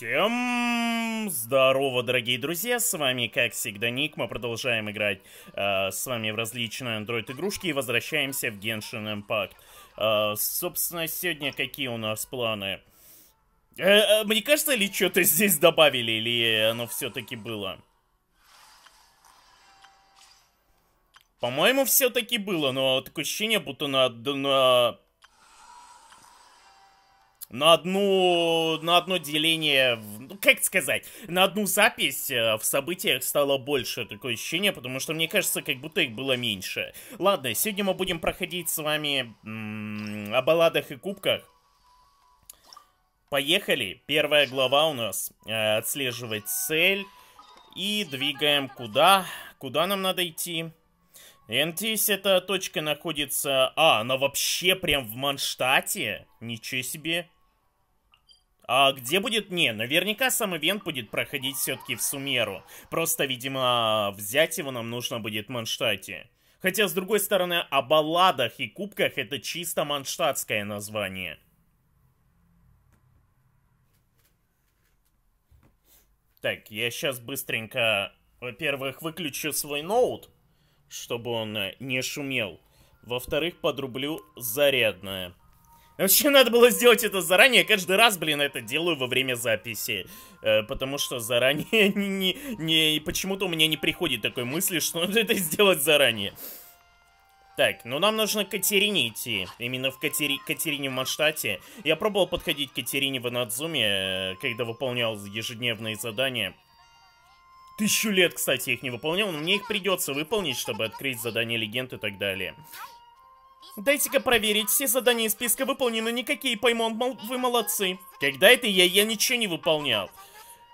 Всем здорово, дорогие друзья, с вами, как всегда, Ник, мы продолжаем играть э, с вами в различные андроид-игрушки и возвращаемся в Genshin Impact. Э, собственно, сегодня какие у нас планы? Э, э, мне кажется, ли что-то здесь добавили, или оно все-таки было? По-моему, все-таки было, но такое ощущение, будто на... на на одну, на одно деление, ну, как сказать, на одну запись э, в событиях стало больше, такое ощущение, потому что мне кажется, как будто их было меньше. Ладно, сегодня мы будем проходить с вами м -м, о балладах и кубках. Поехали, первая глава у нас, э, отслеживать цель, и двигаем куда, куда нам надо идти. Энтис эта точка находится... А, она вообще прям в Манштате? Ничего себе. А где будет? Не, наверняка сам ивент будет проходить все-таки в Сумеру. Просто, видимо, взять его нам нужно будет в Манштате. Хотя, с другой стороны, о балладах и кубках это чисто манштатское название. Так, я сейчас быстренько, во-первых, выключу свой ноут, чтобы он не шумел. Во-вторых, подрублю зарядное. Вообще, надо было сделать это заранее. Я каждый раз, блин, это делаю во время записи. Э, потому что заранее не... не, не Почему-то у меня не приходит такой мысли, что надо это сделать заранее. Так, ну нам нужно к Катерине идти. Именно в Катери... Катерине в Манштате. Я пробовал подходить к Катерине в Анадзуме, э, когда выполнял ежедневные задания. Тысячу лет, кстати, их не выполнял, но мне их придется выполнить, чтобы открыть задание легенд и так далее. Дайте-ка проверить, все задания из списка выполнены, никакие поймон, мол, вы молодцы. Когда это я, я ничего не выполнял.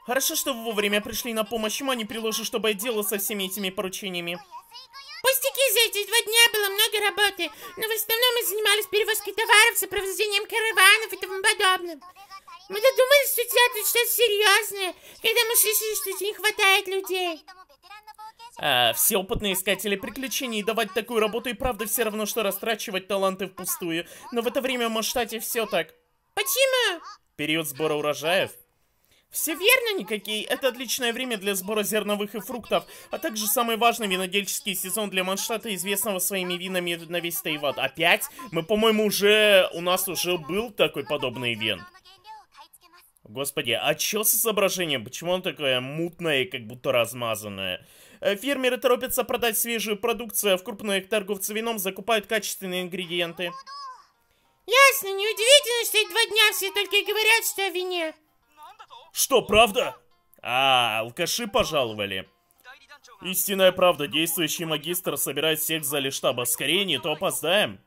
Хорошо, что вы вовремя пришли на помощь, ума не приложу, чтобы я делал со всеми этими поручениями. Пустяки за эти два дня было много работы, но в основном мы занимались перевозкой товаров, сопровождением караванов и тому подобным. Мы додумались, что делать что-то серьезное, когда мы слышали, что не хватает людей. А все опытные искатели приключений давать такую работу и правда все равно, что растрачивать таланты впустую. Но в это время в Маштате все так. Почему? Период сбора урожаев. Все верно, никакие. Это отличное время для сбора зерновых и фруктов, а также самый важный винодельческий сезон для Манштата, известного своими винами на весь Тайват. Опять? Мы, по-моему, уже... У нас уже был такой подобный ивент. Господи, а чё с изображением? Почему он такое мутное и как будто размазанное? Э, фермеры торопятся продать свежую продукцию. А в крупных торговцы вином закупают качественные ингредиенты. Ясно, неудивительно, что эти два дня все только и говорят, что о вине. Что, правда? А, алкаши пожаловали. Истинная правда, действующий магистр собирает всех в зале штаба. Скорее, не то опоздаем.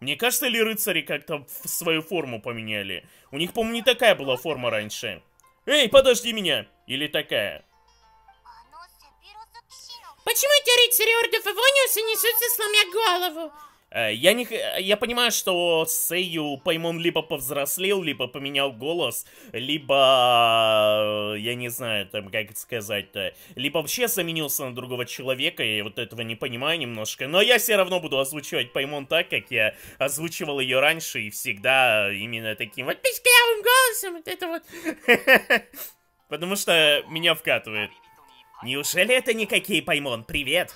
Мне кажется, ли рыцари как-то свою форму поменяли? У них, по-моему, не такая была форма раньше. Эй, подожди меня! Или такая? Почему ордов и Ивониуса несутся сломя голову? Э, я, не, э, я понимаю, что Сэйю Паймон либо повзрослел, либо поменял голос, либо, э, я не знаю, там, как сказать-то, либо вообще заменился на другого человека, и вот этого не понимаю немножко, но я все равно буду озвучивать Паймон так, как я озвучивал ее раньше, и всегда именно таким вот писклявым голосом, вот это вот. Потому что меня вкатывает. Неужели это никакие какие поймон? Привет!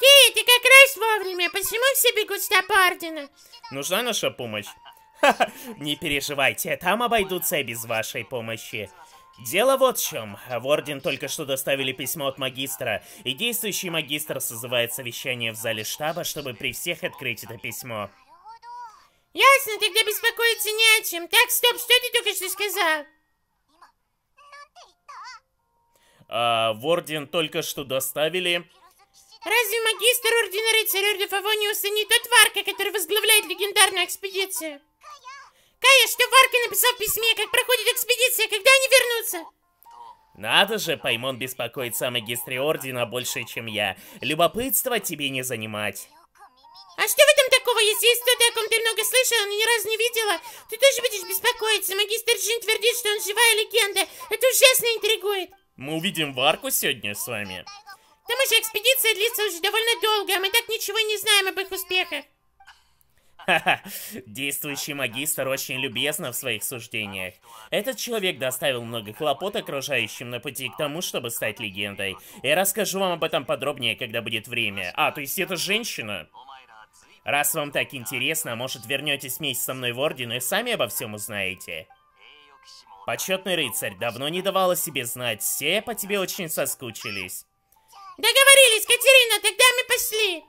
Кей, ты как раз вовремя, почему все бегут с топордена? Нужна наша помощь? Ха-ха, не переживайте, там обойдутся и без вашей помощи. Дело вот в чем. В Орден только что доставили письмо от магистра, и действующий магистр созывает совещание в зале штаба, чтобы при всех открыть это письмо. Ясно, тогда беспокоиться не о чем. Так, стоп, что ты только что сказал? А, в Орден только что доставили... Разве магистр Ордена Рыцаря Ордена Фавониуса не тот Варка, который возглавляет легендарную экспедицию? Кая, что Варка написал в письме, как проходит экспедиция, когда они вернутся? Надо же, Паймон беспокоится о магистре Ордена больше, чем я. Любопытство тебе не занимать. А что в этом такого, если есть кто-то, о ком ты много слышала, но ни разу не видела? Ты тоже будешь беспокоиться. Магистр Джин твердит, что он живая легенда. Это ужасно интригует. Мы увидим Варку сегодня с вами. К тому же экспедиция длится уже довольно долго, а мы так ничего не знаем об их успехах. Ха-ха, действующий магистр очень любезно в своих суждениях. Этот человек доставил много хлопот окружающим на пути к тому, чтобы стать легендой. Я расскажу вам об этом подробнее, когда будет время. А, то есть это женщина? Раз вам так интересно, может вернетесь вместе со мной в Орден и сами обо всем узнаете. Почетный рыцарь, давно не давала себе знать. Все по тебе очень соскучились. Договорились, Катерина, тогда мы пошли.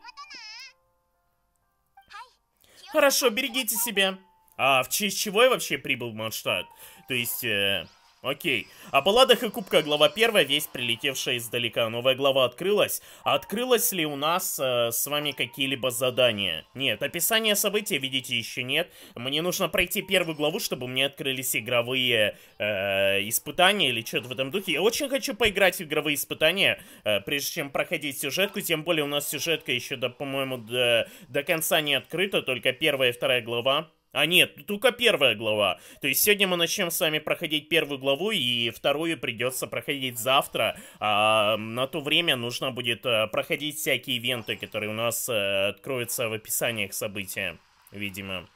Хорошо, берегите себя. А в честь чего я вообще прибыл в Манштадт? То есть... Э... Окей. О а балладах и Кубка глава первая весь прилетевшая издалека. Новая глава открылась. А открылось ли у нас э, с вами какие-либо задания? Нет, описание события, видите, еще нет. Мне нужно пройти первую главу, чтобы мне открылись игровые э, испытания или что-то в этом духе. Я очень хочу поиграть в игровые испытания, э, прежде чем проходить сюжетку. Тем более у нас сюжетка еще, по-моему, до, до конца не открыта, только первая и вторая глава. А нет, только первая глава. То есть сегодня мы начнем с вами проходить первую главу, и вторую придется проходить завтра. А на то время нужно будет э, проходить всякие ивенты, которые у нас э, откроются в описаниях к видимо.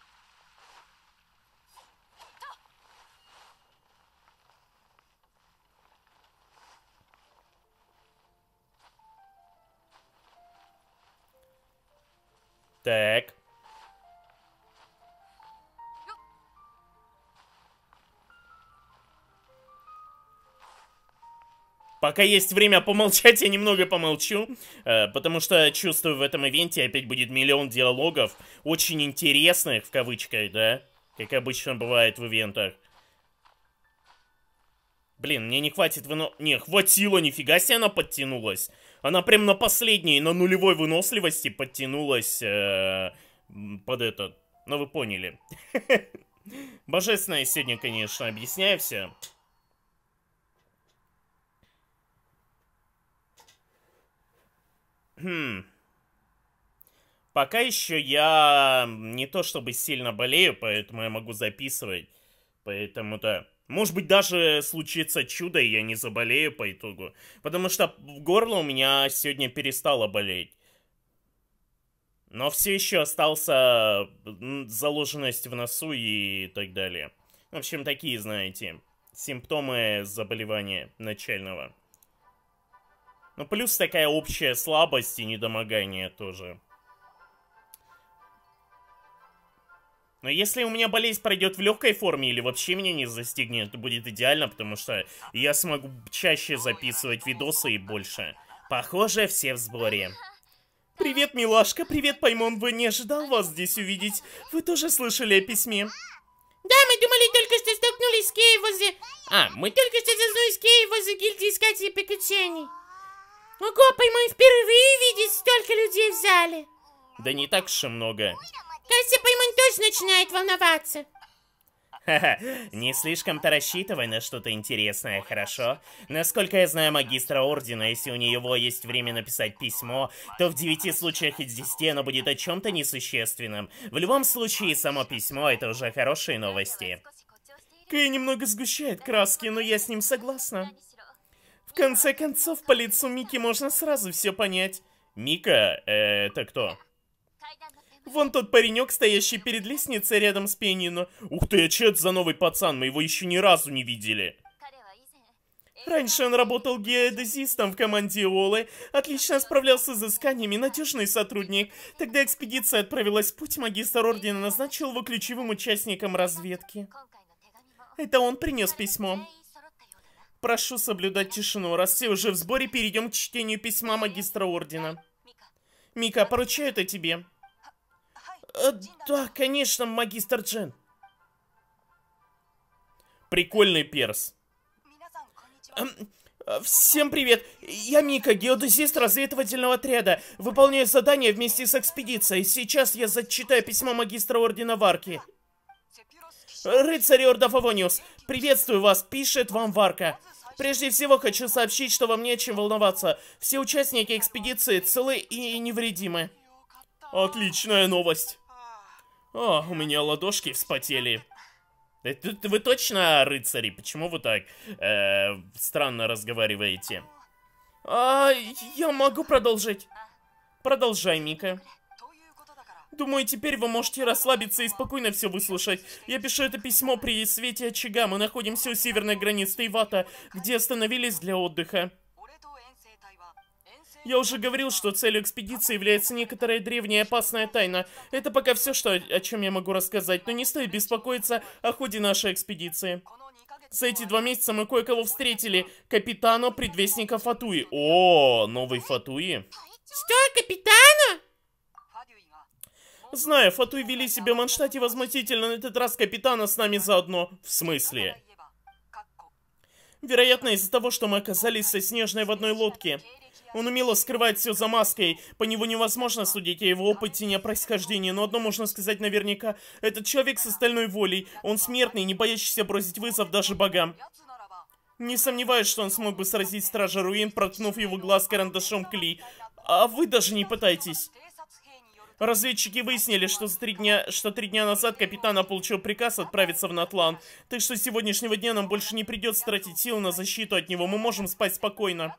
Так. Пока есть время помолчать, я немного помолчу, э, потому что чувствую в этом ивенте опять будет миллион диалогов, очень интересных, в кавычках, да, как обычно бывает в ивентах. Блин, мне не хватит выно... Не, хватило, нифига себе она подтянулась. Она прям на последней, на нулевой выносливости подтянулась э, под этот. Ну вы поняли. Божественное сегодня, конечно, объясняю все. Хм. Пока еще я не то чтобы сильно болею, поэтому я могу записывать. Поэтому да. Может быть, даже случится чудо, и я не заболею по итогу. Потому что горло у меня сегодня перестало болеть. Но все еще остался заложенность в носу и так далее. В общем, такие, знаете, симптомы заболевания начального. Ну, плюс такая общая слабость и недомогание тоже. Но если у меня болезнь пройдет в легкой форме или вообще меня не застигнет, то будет идеально, потому что я смогу чаще записывать видосы и больше. Похоже, все в сборе. Привет, милашка, привет, Паймон, вы не ожидал вас здесь увидеть. Вы тоже слышали о письме? Да, мы думали, только что столкнулись с Кей возле... А, мы только что столкнулись с Кей возле гильдии искателей приключений. Ого, пойму, впервые видеть столько людей в зале. Да не так уж и много. Кажется, Паймон тоже начинает волноваться. Ха-ха, не слишком-то рассчитывай на что-то интересное, хорошо? Насколько я знаю магистра Ордена, если у него есть время написать письмо, то в девяти случаях из десяти оно будет о чем-то несущественном. В любом случае, само письмо — это уже хорошие новости. Кэй немного сгущает краски, но я с ним согласна конце концов, по лицу Мики можно сразу все понять. Мика, э, это кто? Вон тот паренек, стоящий перед лестницей рядом с Пенино. Ух ты, а че это за новый пацан? Мы его еще ни разу не видели. Раньше он работал геодезистом в команде Олы, отлично справлялся с изысканиями, надежный сотрудник. Тогда экспедиция отправилась в путь, магистр Ордена назначил его ключевым участником разведки. Это он принес письмо прошу соблюдать тишину. Раз все уже в сборе, перейдем к чтению письма магистра ордена. Мика, поручаю это тебе. Э, да, конечно, магистр Джен. Прикольный перс. Эм, э, всем привет! Я Мика, геодезист разведывательного отряда. Выполняю задание вместе с экспедицией. Сейчас я зачитаю письмо магистра Ордена Варки. Рыцарь Орда Фавониус, приветствую вас, пишет вам Варка. Прежде всего хочу сообщить, что вам не о чем волноваться. Все участники экспедиции целы и невредимы. Отличная новость. А, у меня ладошки вспотели. Это, вы точно рыцари? Почему вы так э, странно разговариваете? А, я могу продолжить? Продолжай, Мика. Думаю, теперь вы можете расслабиться и спокойно все выслушать. Я пишу это письмо при свете очага. Мы находимся у северной границы Тайвата, где остановились для отдыха. Я уже говорил, что целью экспедиции является некоторая древняя опасная тайна. Это пока все, что, о чем я могу рассказать, но не стоит беспокоиться о ходе нашей экспедиции. За эти два месяца мы кое-кого встретили. Капитана, предвестника Фатуи. О, новый Фатуи. Что, капитана? Знаю, Фатуй вели себя в Манштате возмутительно, на этот раз капитана с нами заодно. В смысле? Вероятно, из-за того, что мы оказались со Снежной в одной лодке. Он умело скрывает все за маской. По него невозможно судить о его опыте и о происхождении, но одно можно сказать наверняка. Этот человек с остальной волей. Он смертный, не боящийся бросить вызов даже богам. Не сомневаюсь, что он смог бы сразить Стража Руин, проткнув его глаз карандашом Кли. А вы даже не пытайтесь. Разведчики выяснили, что за три дня, что три дня назад капитана получил приказ отправиться в Натлан. Так что с сегодняшнего дня нам больше не придется тратить силы на защиту от него. Мы можем спать спокойно.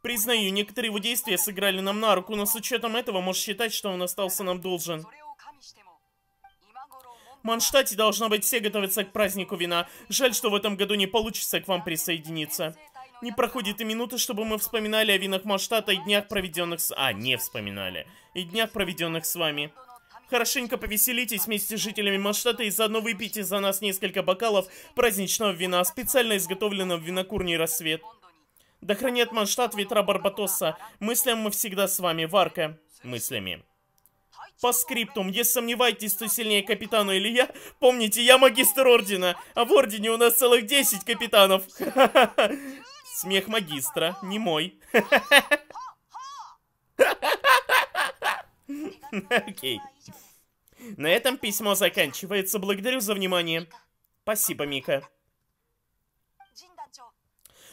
Признаю, некоторые его действия сыграли нам на руку, но с учетом этого можешь считать, что он остался нам должен. В Манштате должна быть все готовятся к празднику вина. Жаль, что в этом году не получится к вам присоединиться. Не проходит и минуты, чтобы мы вспоминали о винах Маштата и днях, проведенных с... А, не вспоминали. И днях, проведенных с вами. Хорошенько повеселитесь вместе с жителями Маштата и заодно выпейте за нас несколько бокалов праздничного вина, специально изготовленного в винокурне «Рассвет». Да хранят Манштадт ветра Барбатоса. Мыслям мы всегда с вами, Варка. Мыслями. По скриптум, если сомневаетесь, то сильнее капитану или я, помните, я магистр ордена, а в ордене у нас целых 10 капитанов. Смех магистра, не мой. Окей. На этом письмо заканчивается. Благодарю за внимание. Спасибо, Мика.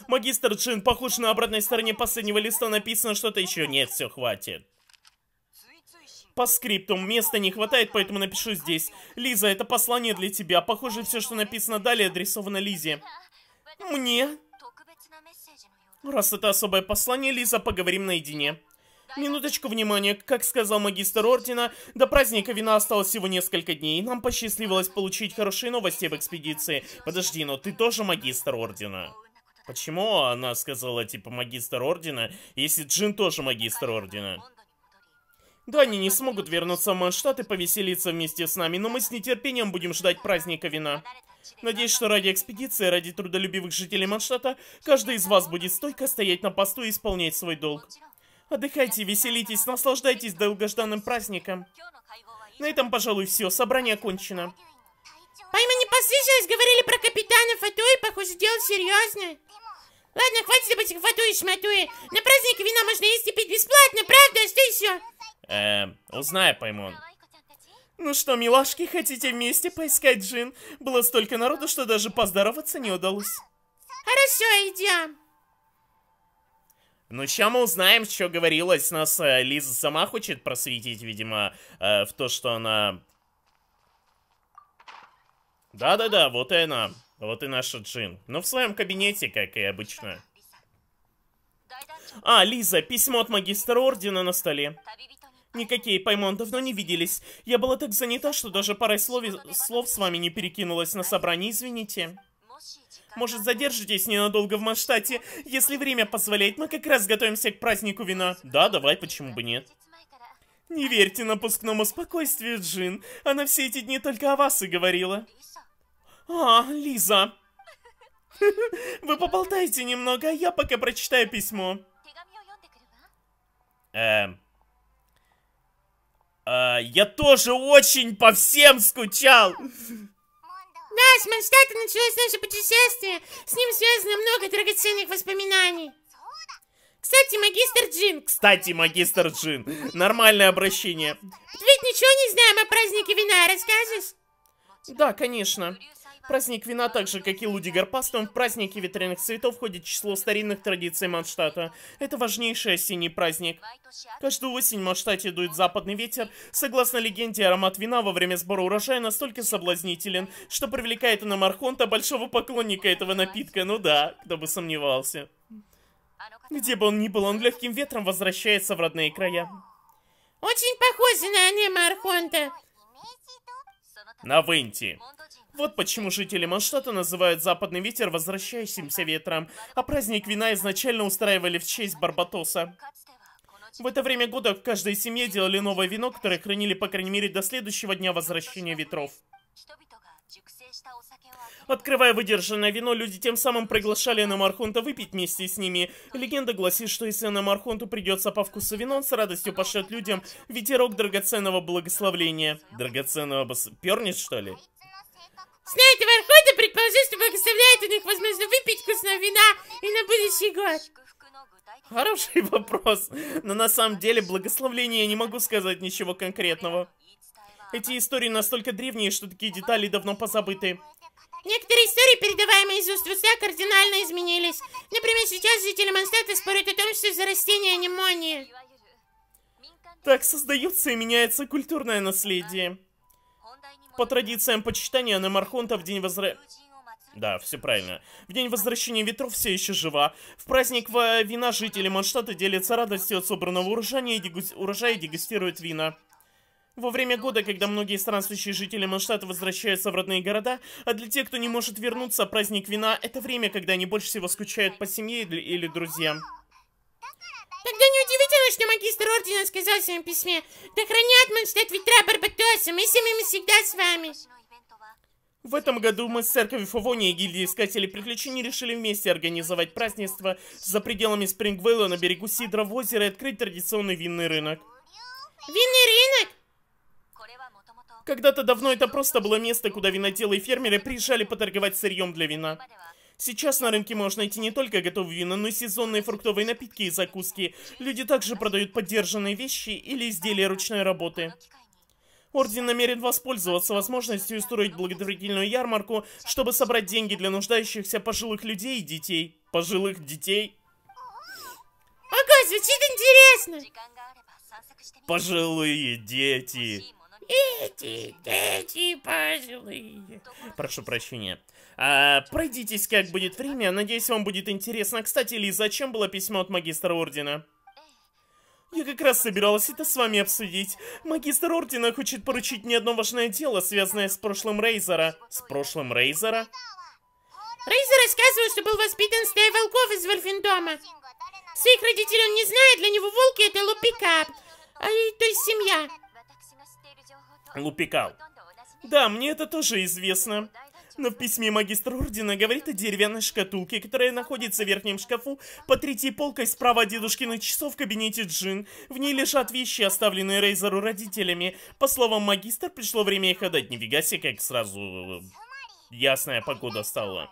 Магистр Джин, Похоже, на обратной стороне последнего листа написано что-то еще. Нет, все, хватит. По скрипту места не хватает, поэтому напишу здесь. Лиза, это послание для тебя. Похоже, все, что написано далее, адресовано Лизе. Мне? Ну, раз это особое послание, Лиза, поговорим наедине. Минуточку внимания. Как сказал магистр Ордена, до праздника вина осталось всего несколько дней. и Нам посчастливилось получить хорошие новости об экспедиции. Подожди, но ты тоже магистр Ордена? Почему она сказала, типа, магистр Ордена, если Джин тоже магистр Ордена? Да, они не смогут вернуться в Манштадт и повеселиться вместе с нами, но мы с нетерпением будем ждать праздника вина. Надеюсь, что ради экспедиции, ради трудолюбивых жителей Манштата, каждый из вас будет стойко стоять на посту и исполнять свой долг. Отдыхайте, веселитесь, наслаждайтесь долгожданным праздником. На этом, пожалуй, все. Собрание окончено. Пойма не послышалось, говорили про капитана Фатуи, похоже, дело серьезное. Ладно, хватит об этих Фатуи и Шматуи. На празднике вина можно есть и пить бесплатно, правда? Что еще? Эм, узнаю, Паймон. Ну что, милашки, хотите вместе поискать Джин? Было столько народу, что даже поздороваться не удалось. Хорошо, идем. Ну, сейчас мы узнаем, что говорилось. Нас э, Лиза сама хочет просветить, видимо, э, в то, что она... Да-да-да, вот и она. Вот и наша Джин. Но ну, в своем кабинете, как и обычно. А, Лиза, письмо от магистра ордена на столе. Никакие Паймон давно не виделись. Я была так занята, что даже парой слов, слов с вами не перекинулась на собрании, извините. Может, задержитесь ненадолго в Манштате? Если время позволяет, мы как раз готовимся к празднику вина. Да, давай, почему бы нет. Не верьте напускному спокойствию, Джин. Она все эти дни только о вас и говорила. А, Лиза. Вы поболтайте немного, а я пока прочитаю письмо. Эм, а, я тоже очень по всем скучал. Да, с Манштата началось наше путешествие. С ним связано много драгоценных воспоминаний. Кстати, магистр Джин. Кстати, магистр Джин. Нормальное обращение. Ведь ничего не знаем о празднике вина, расскажешь? Да, конечно. Праздник вина, так же как и Луди Гарпастон, в празднике ветряных цветов входит число старинных традиций Манштата. Это важнейший осенний праздник. Каждую осень в Манштате дует западный ветер. Согласно легенде, аромат вина во время сбора урожая настолько соблазнителен, что привлекает на Мархонта большого поклонника этого напитка. Ну да, кто бы сомневался. Где бы он ни был, он легким ветром возвращается в родные края. Очень похоже на аниме Архонта. На Венти. Вот почему жители Манштата называют западный ветер возвращающимся ветром, а праздник вина изначально устраивали в честь Барбатоса. В это время года в каждой семье делали новое вино, которое хранили, по крайней мере, до следующего дня возвращения ветров. Открывая выдержанное вино, люди тем самым приглашали Намархунта выпить вместе с ними. Легенда гласит, что если Намархунту придется по вкусу вино, он с радостью пошлет людям ветерок драгоценного благословления. Драгоценного бас... Пернет, что ли? Знаете, Вархода предположил, что благословляет у них, возможно, выпить вкусного вина и на будущий год. Хороший вопрос, но на самом деле благословление я не могу сказать ничего конкретного. Эти истории настолько древние, что такие детали давно позабыты. Некоторые истории, передаваемые из уст в уста, кардинально изменились. Например, сейчас жители Монстата спорят о том, что из-за растения немонии. Так создаются и меняется культурное наследие. По традициям почитания Немархунта в день возра... Да, все правильно. В день возвращения ветров все еще жива. В праздник вина жители Манштата делятся радостью от собранного урожая и, дегу... урожая и дегустируют вина. Во время года, когда многие странствующие жители Манштата возвращаются в родные города, а для тех, кто не может вернуться, праздник вина — это время, когда они больше всего скучают по семье или друзьям. Тогда неудивительно, что магистр ордена сказал в своем письме, да хранят мы штат ветра Барбатоса, мы самими всегда с вами. В этом году мы с церковью Фавония и гильдией Искателей Приключений решили вместе организовать празднество за пределами Спрингвейла на берегу Сидра в озере и открыть традиционный винный рынок. Винный рынок? Когда-то давно это просто было место, куда виноделы и фермеры приезжали поторговать сырьем для вина. Сейчас на рынке можно найти не только готовые вина, но и сезонные фруктовые напитки и закуски. Люди также продают поддержанные вещи или изделия ручной работы. Орден намерен воспользоваться возможностью устроить благотворительную ярмарку, чтобы собрать деньги для нуждающихся пожилых людей и детей. Пожилых детей? Ага, звучит интересно. Пожилые дети. Эти дети пожилые. Прошу прощения. А, пройдитесь, как будет время. Надеюсь, вам будет интересно. Кстати, Ли, зачем было письмо от магистра Ордена? Я как раз собиралась это с вами обсудить. Магистр Ордена хочет поручить мне одно важное дело, связанное с прошлым Рейзера. С прошлым Рейзера? Рейзер рассказывает, что был воспитан стаей волков из Вольфендома. Своих родителей он не знает, для него волки это Лупикап. А то есть семья. Лупикап. Да, мне это тоже известно. Но в письме магистр ордена говорит о деревянной шкатулке, которая находится в верхнем шкафу по третьей полкой справа от дедушкиных часов в кабинете Джин. В ней лежат вещи, оставленные Рейзеру родителями. По словам магистра, пришло время их отдать. Нифига себе, как сразу э, ясная погода стала.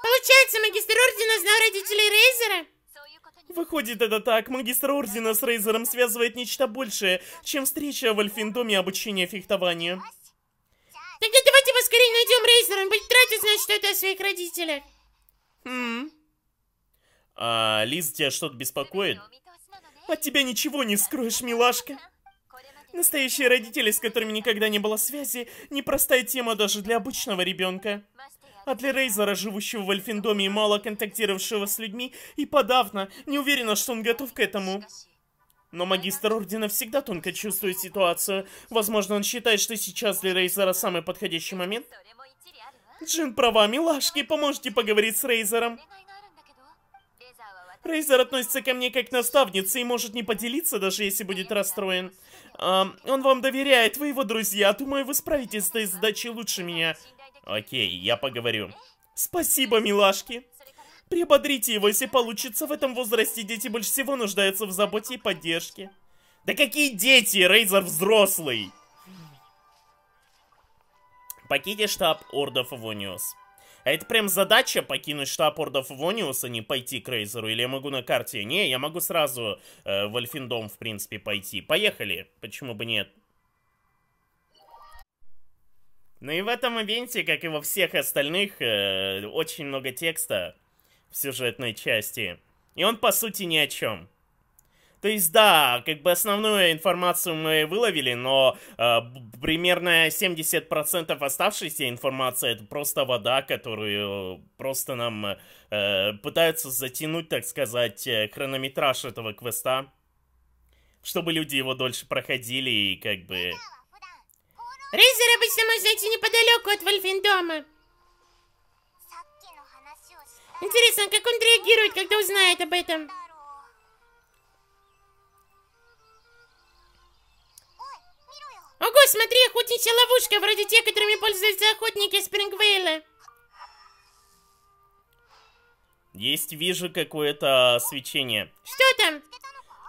Получается, магистр ордена знал родителей Рейзера? Выходит, это так. Магистр Ордена с Рейзером связывает нечто большее, чем встреча в Альфиндоме обучения обучение фехтованию. Тогда скорее найдем Рейзера, он будет тратить, значит, что-то о своих родителях. Хм. А, Лиза, тебя что-то беспокоит? От тебя ничего не скроешь, милашка. Настоящие родители, с которыми никогда не было связи, непростая тема даже для обычного ребенка. А для Рейзера, живущего в Эльфиндоме и мало контактировавшего с людьми, и подавно, не уверена, что он готов к этому. Но магистр Ордена всегда тонко чувствует ситуацию. Возможно, он считает, что сейчас для Рейзера самый подходящий момент. Джин права, милашки, поможете поговорить с Рейзером. Рейзер относится ко мне как к наставнице и может не поделиться, даже если будет расстроен. Эм, он вам доверяет, вы его друзья. Думаю, вы справитесь с этой задачей лучше меня. Окей, я поговорю. Спасибо, милашки. Прибодрите его, если получится. В этом возрасте дети больше всего нуждаются в заботе и поддержке. Да какие дети? Рейзер взрослый! Покиньте штаб Ордов Вониус. А это прям задача покинуть штаб Ордов Вониуса, не пойти к Рейзеру? Или я могу на карте? Не, я могу сразу э, в Альфиндом, в принципе, пойти. Поехали. Почему бы нет? Ну и в этом ивенте, как и во всех остальных, э, очень много текста в сюжетной части. И он, по сути, ни о чем. То есть, да, как бы основную информацию мы выловили, но э, примерно 70% оставшейся информации это просто вода, которую просто нам э, пытаются затянуть, так сказать, э, хронометраж этого квеста, чтобы люди его дольше проходили и как бы... Рейзер обычно можно найти неподалеку от Вольфендома. Интересно, а как он реагирует, когда узнает об этом? Ого, смотри, охотничья ловушка, вроде те, которыми пользуются охотники Спрингвейла. Есть, вижу какое-то свечение. Что там?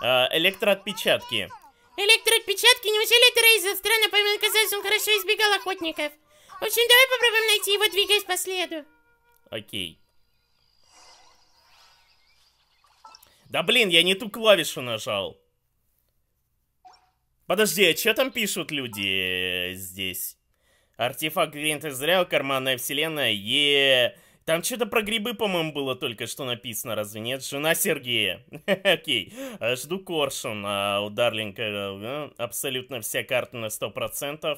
Э, электроотпечатки. Электроотпечатки? Неужели это Рейза? Странно, помимо казалось, он хорошо избегал охотников. В общем, давай попробуем найти его, двигаясь по следу. Окей. Да блин, я не ту клавишу нажал. Подожди, а что там пишут люди э, здесь? Артефакт Гринт Израил, карманная вселенная, е Там что-то про грибы, по-моему, было только что написано, разве нет? Жена Сергея. Окей. Э, жду коршун. А У Дарлинга э, абсолютно вся карта на 100%.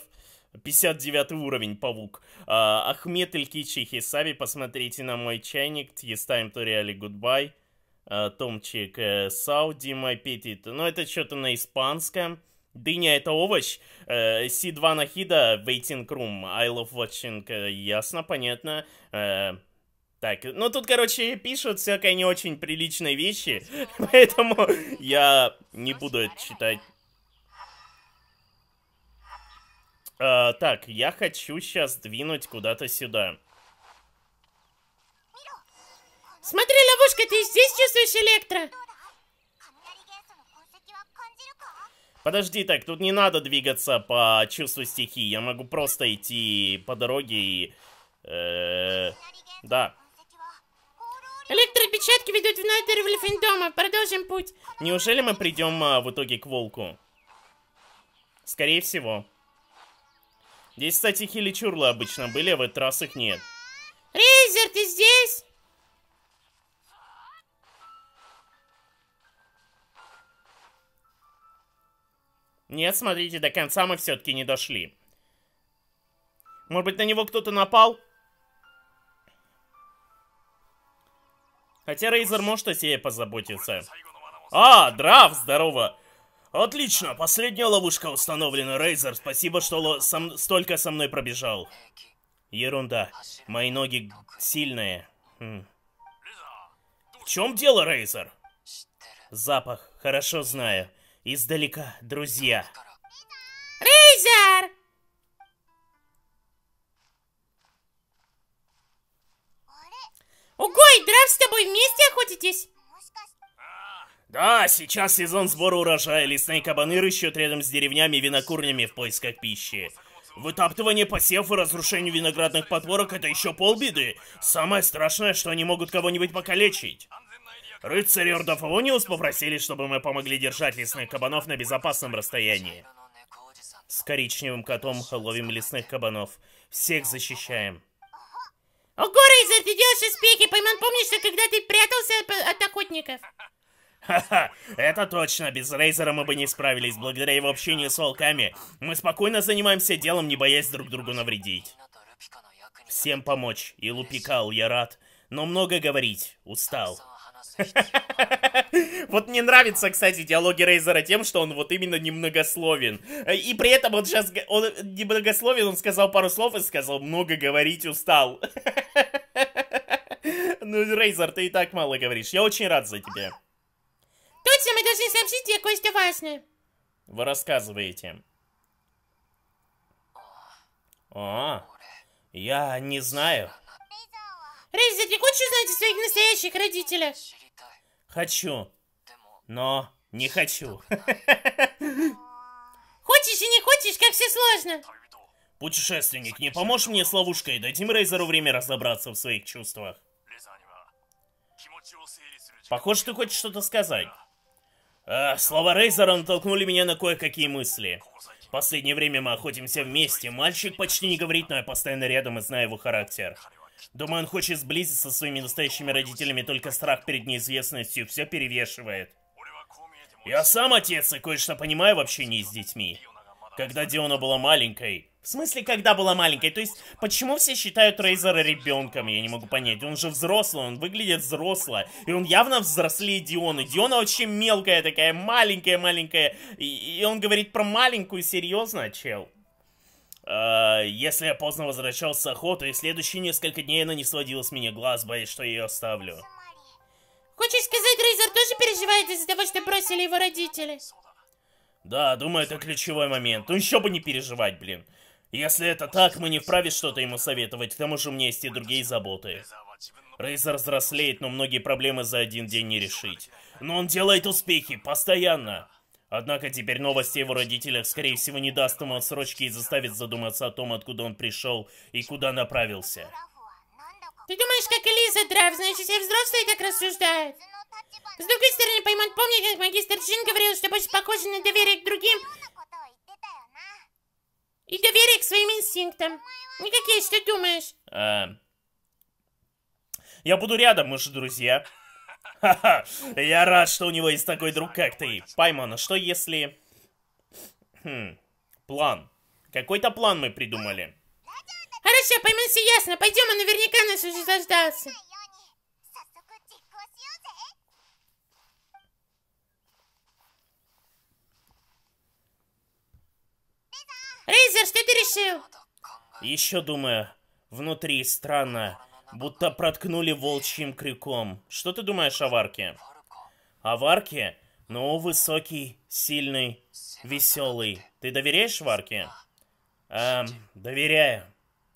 59 уровень, павук. А, Ахмед Илькич и Хисаби, посмотрите на мой чайник. Тьестайм Туриали, гудбай. Э, Томчик э, Сауди Мапетит. Но ну, это что-то на испанском. Дыня это овощ. Э, Си-2 Нахида, Waiting Room, I Love Watching. Ясно, понятно. Так, ну тут, короче, пишут всякой не очень приличной вещи, поэтому я не буду это читать. А, так, я хочу сейчас двинуть куда-то сюда. Смотри, ловушка, ты здесь чувствуешь электро? Подожди, так, тут не надо двигаться по чувству стихии. Я могу просто идти по дороге и... Э, да. Электропечатки ведут внутрь дома. Продолжим путь. Неужели мы придем а, в итоге к волку? Скорее всего. Здесь, кстати, хили-чурлы обычно были, а в этот раз их нет. Рейзер, ты здесь? Нет, смотрите, до конца мы все-таки не дошли. Может быть, на него кто-то напал? Хотя Рейзер может о себе позаботиться. А, Драв, здорово! Отлично, последняя ловушка установлена, Рейзер. Спасибо, что со столько со мной пробежал. Ерунда. Мои ноги сильные. Хм. В чем дело, Рейзер? Запах, хорошо знаю издалека, друзья. Рейзер! Угой, Драв с тобой вместе охотитесь? Да, сейчас сезон сбора урожая. Лесные кабаны рыщут рядом с деревнями и винокурнями в поисках пищи. Вытаптывание посев и разрушение виноградных подворок это еще полбеды. Самое страшное, что они могут кого-нибудь покалечить. Рыцари Ордов Униус попросили, чтобы мы помогли держать лесных кабанов на безопасном расстоянии. С коричневым котом ловим лесных кабанов. Всех защищаем. О, Горы, ты делаешь успехи, пойман, помнишь, что когда ты прятался от охотников? Ха-ха, это точно, без Рейзера мы бы не справились, благодаря его общению с волками. Мы спокойно занимаемся делом, не боясь друг другу навредить. Всем помочь, и лупикал, я рад, но много говорить, устал. Вот мне нравится, кстати, диалоги Рейзера тем, что он вот именно немногословен. И при этом он сейчас он немногословен, он сказал пару слов и сказал «много говорить устал». Ну, Рейзер, ты и так мало говоришь. Я очень рад за тебя. Точно, мы должны сообщить тебе кое-что важное. Вы рассказываете. О, я не знаю. Рейзер, ты хочешь узнать о своих настоящих родителях? Хочу. Но не хочу. Хочешь и не хочешь, как все сложно. Путешественник, не поможешь мне с ловушкой? Дадим Рейзеру время разобраться в своих чувствах. Похоже, ты хочешь что-то сказать. А, слова Рейзера натолкнули меня на кое-какие мысли. Последнее время мы охотимся вместе. Мальчик почти не говорит, но я постоянно рядом и знаю его характер. Думаю, он хочет сблизиться со своими настоящими родителями, только страх перед неизвестностью все перевешивает. Я сам отец и кое-что понимаю в общении с детьми. Когда Диона была маленькой... В смысле, когда была маленькой? То есть, почему все считают Рейзера ребенком? Я не могу понять. Он же взрослый, он выглядит взросло. И он явно взрослее Дионы. Диона очень мелкая такая, маленькая-маленькая. И, и он говорит про маленькую, серьезно, чел? А, если я поздно возвращался с охоты, и следующие несколько дней она не сводила с меня глаз, боясь, что я ее оставлю. Хочешь сказать, Рейзер тоже переживает из-за того, что бросили его родители? Да, думаю, это ключевой момент. Ну еще бы не переживать, блин. Если это так, мы не вправе что-то ему советовать, к тому же у меня есть и другие заботы. Рейзер взрослеет, но многие проблемы за один день не решить. Но он делает успехи, постоянно. Однако теперь новость о его родителях, скорее всего, не даст ему отсрочки и заставит задуматься о том, откуда он пришел и куда направился. Ты думаешь, как Элиза Драв, значит, все взрослые так рассуждают. С другой стороны, поймут, помни, как магистр Джин говорил, что больше похоже на доверие к другим и доверие к своим инстинктам. Никакие, что думаешь? А, я буду рядом, мы же друзья. Ха-ха, я рад, что у него есть такой друг, как ты. Пайман. а что если... Хм, план. Какой-то план мы придумали. Хорошо, Пайман, все ясно. Пойдем, он наверняка нас уже заждался. Рейзер, что ты решил? Еще думаю, внутри странно будто проткнули волчьим крюком. Что ты думаешь о Варке? О Варке? Ну, высокий, сильный, веселый. Ты доверяешь Варке? Эм, доверяю.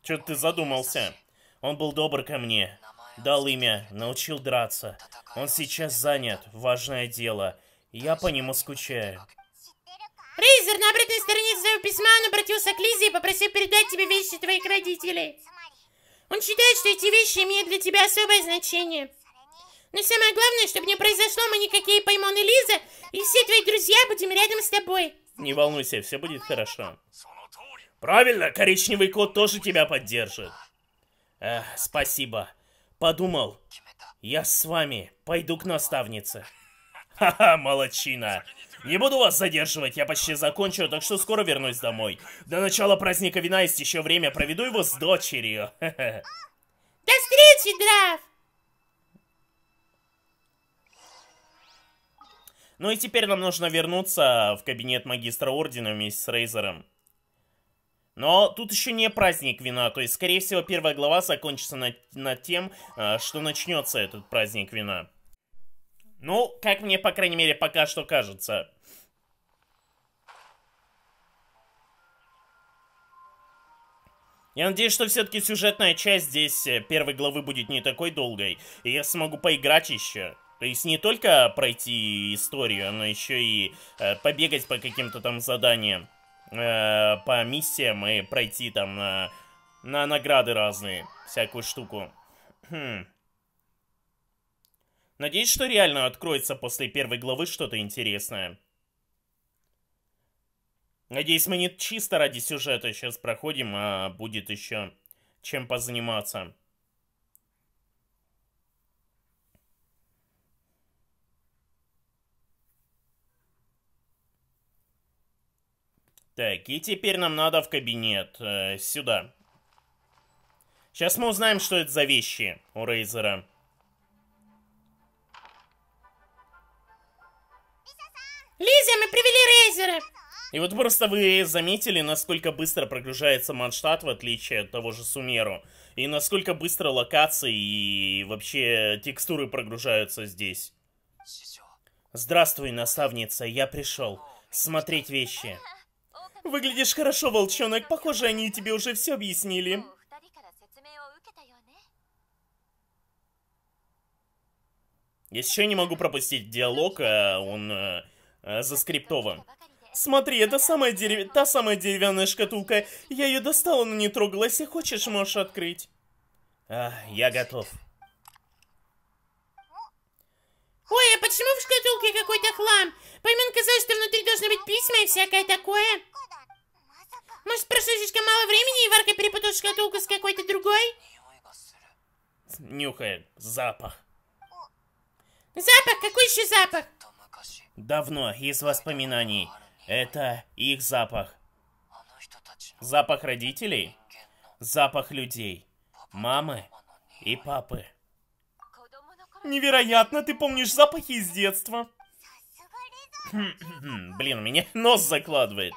Чё ты задумался? Он был добр ко мне. Дал имя, научил драться. Он сейчас занят, важное дело. Я по нему скучаю. Рейзер, на обратной стороне своего письма он обратился к Лизе и попросил передать тебе вещи твоих родителей. Он считает, что эти вещи имеют для тебя особое значение. Но самое главное, чтобы не произошло мы никакие Паймон и Лиза, и все твои друзья будем рядом с тобой. Не волнуйся, все будет хорошо. Правильно, коричневый кот тоже тебя поддержит. Эх, спасибо. Подумал, я с вами пойду к наставнице. Ха-ха, молодчина. Не буду вас задерживать, я почти закончу, так что скоро вернусь домой. До начала праздника вина есть еще время, проведу его с дочерью. До встречи, Драф! Ну и теперь нам нужно вернуться в кабинет магистра ордена вместе с Рейзером. Но тут еще не праздник вина, то есть, скорее всего, первая глава закончится над, над тем, а, что начнется этот праздник вина. Ну, как мне, по крайней мере, пока что кажется. Я надеюсь, что все-таки сюжетная часть здесь э, первой главы будет не такой долгой, и я смогу поиграть еще. То есть не только пройти историю, но еще и э, побегать по каким-то там заданиям, э, по миссиям и пройти там на, на награды разные, всякую штуку. Хм. Надеюсь, что реально откроется после первой главы что-то интересное. Надеюсь, мы не чисто ради сюжета сейчас проходим, а будет еще чем позаниматься. Так, и теперь нам надо в кабинет. Э, сюда. Сейчас мы узнаем, что это за вещи у Рейзера. Лизия, мы привели Рейзера! И вот просто вы заметили, насколько быстро прогружается Манштат, в отличие от того же Сумеру. И насколько быстро локации и вообще текстуры прогружаются здесь. Здравствуй, наставница, я пришел. Смотреть вещи. Выглядишь хорошо, волчонок. Похоже, они тебе уже все объяснили. Я Еще не могу пропустить диалог, а он э, Э, заскриптован. Смотри, это самая дерев... та самая деревянная шкатулка. Я ее достала, но не трогала. Если хочешь, можешь открыть. А, я готов. Ой, а почему в шкатулке какой-то хлам? Поймен казалось, что внутри должны быть письма и всякое такое. Может, прошло слишком мало времени, и Варка перепутал шкатулку с какой-то другой? Нюхает запах. Запах? Какой еще запах? Давно, из воспоминаний. Это их запах. Запах родителей? Запах людей. Мамы и папы. Невероятно, ты помнишь запахи из детства. Блин, меня нос закладывает.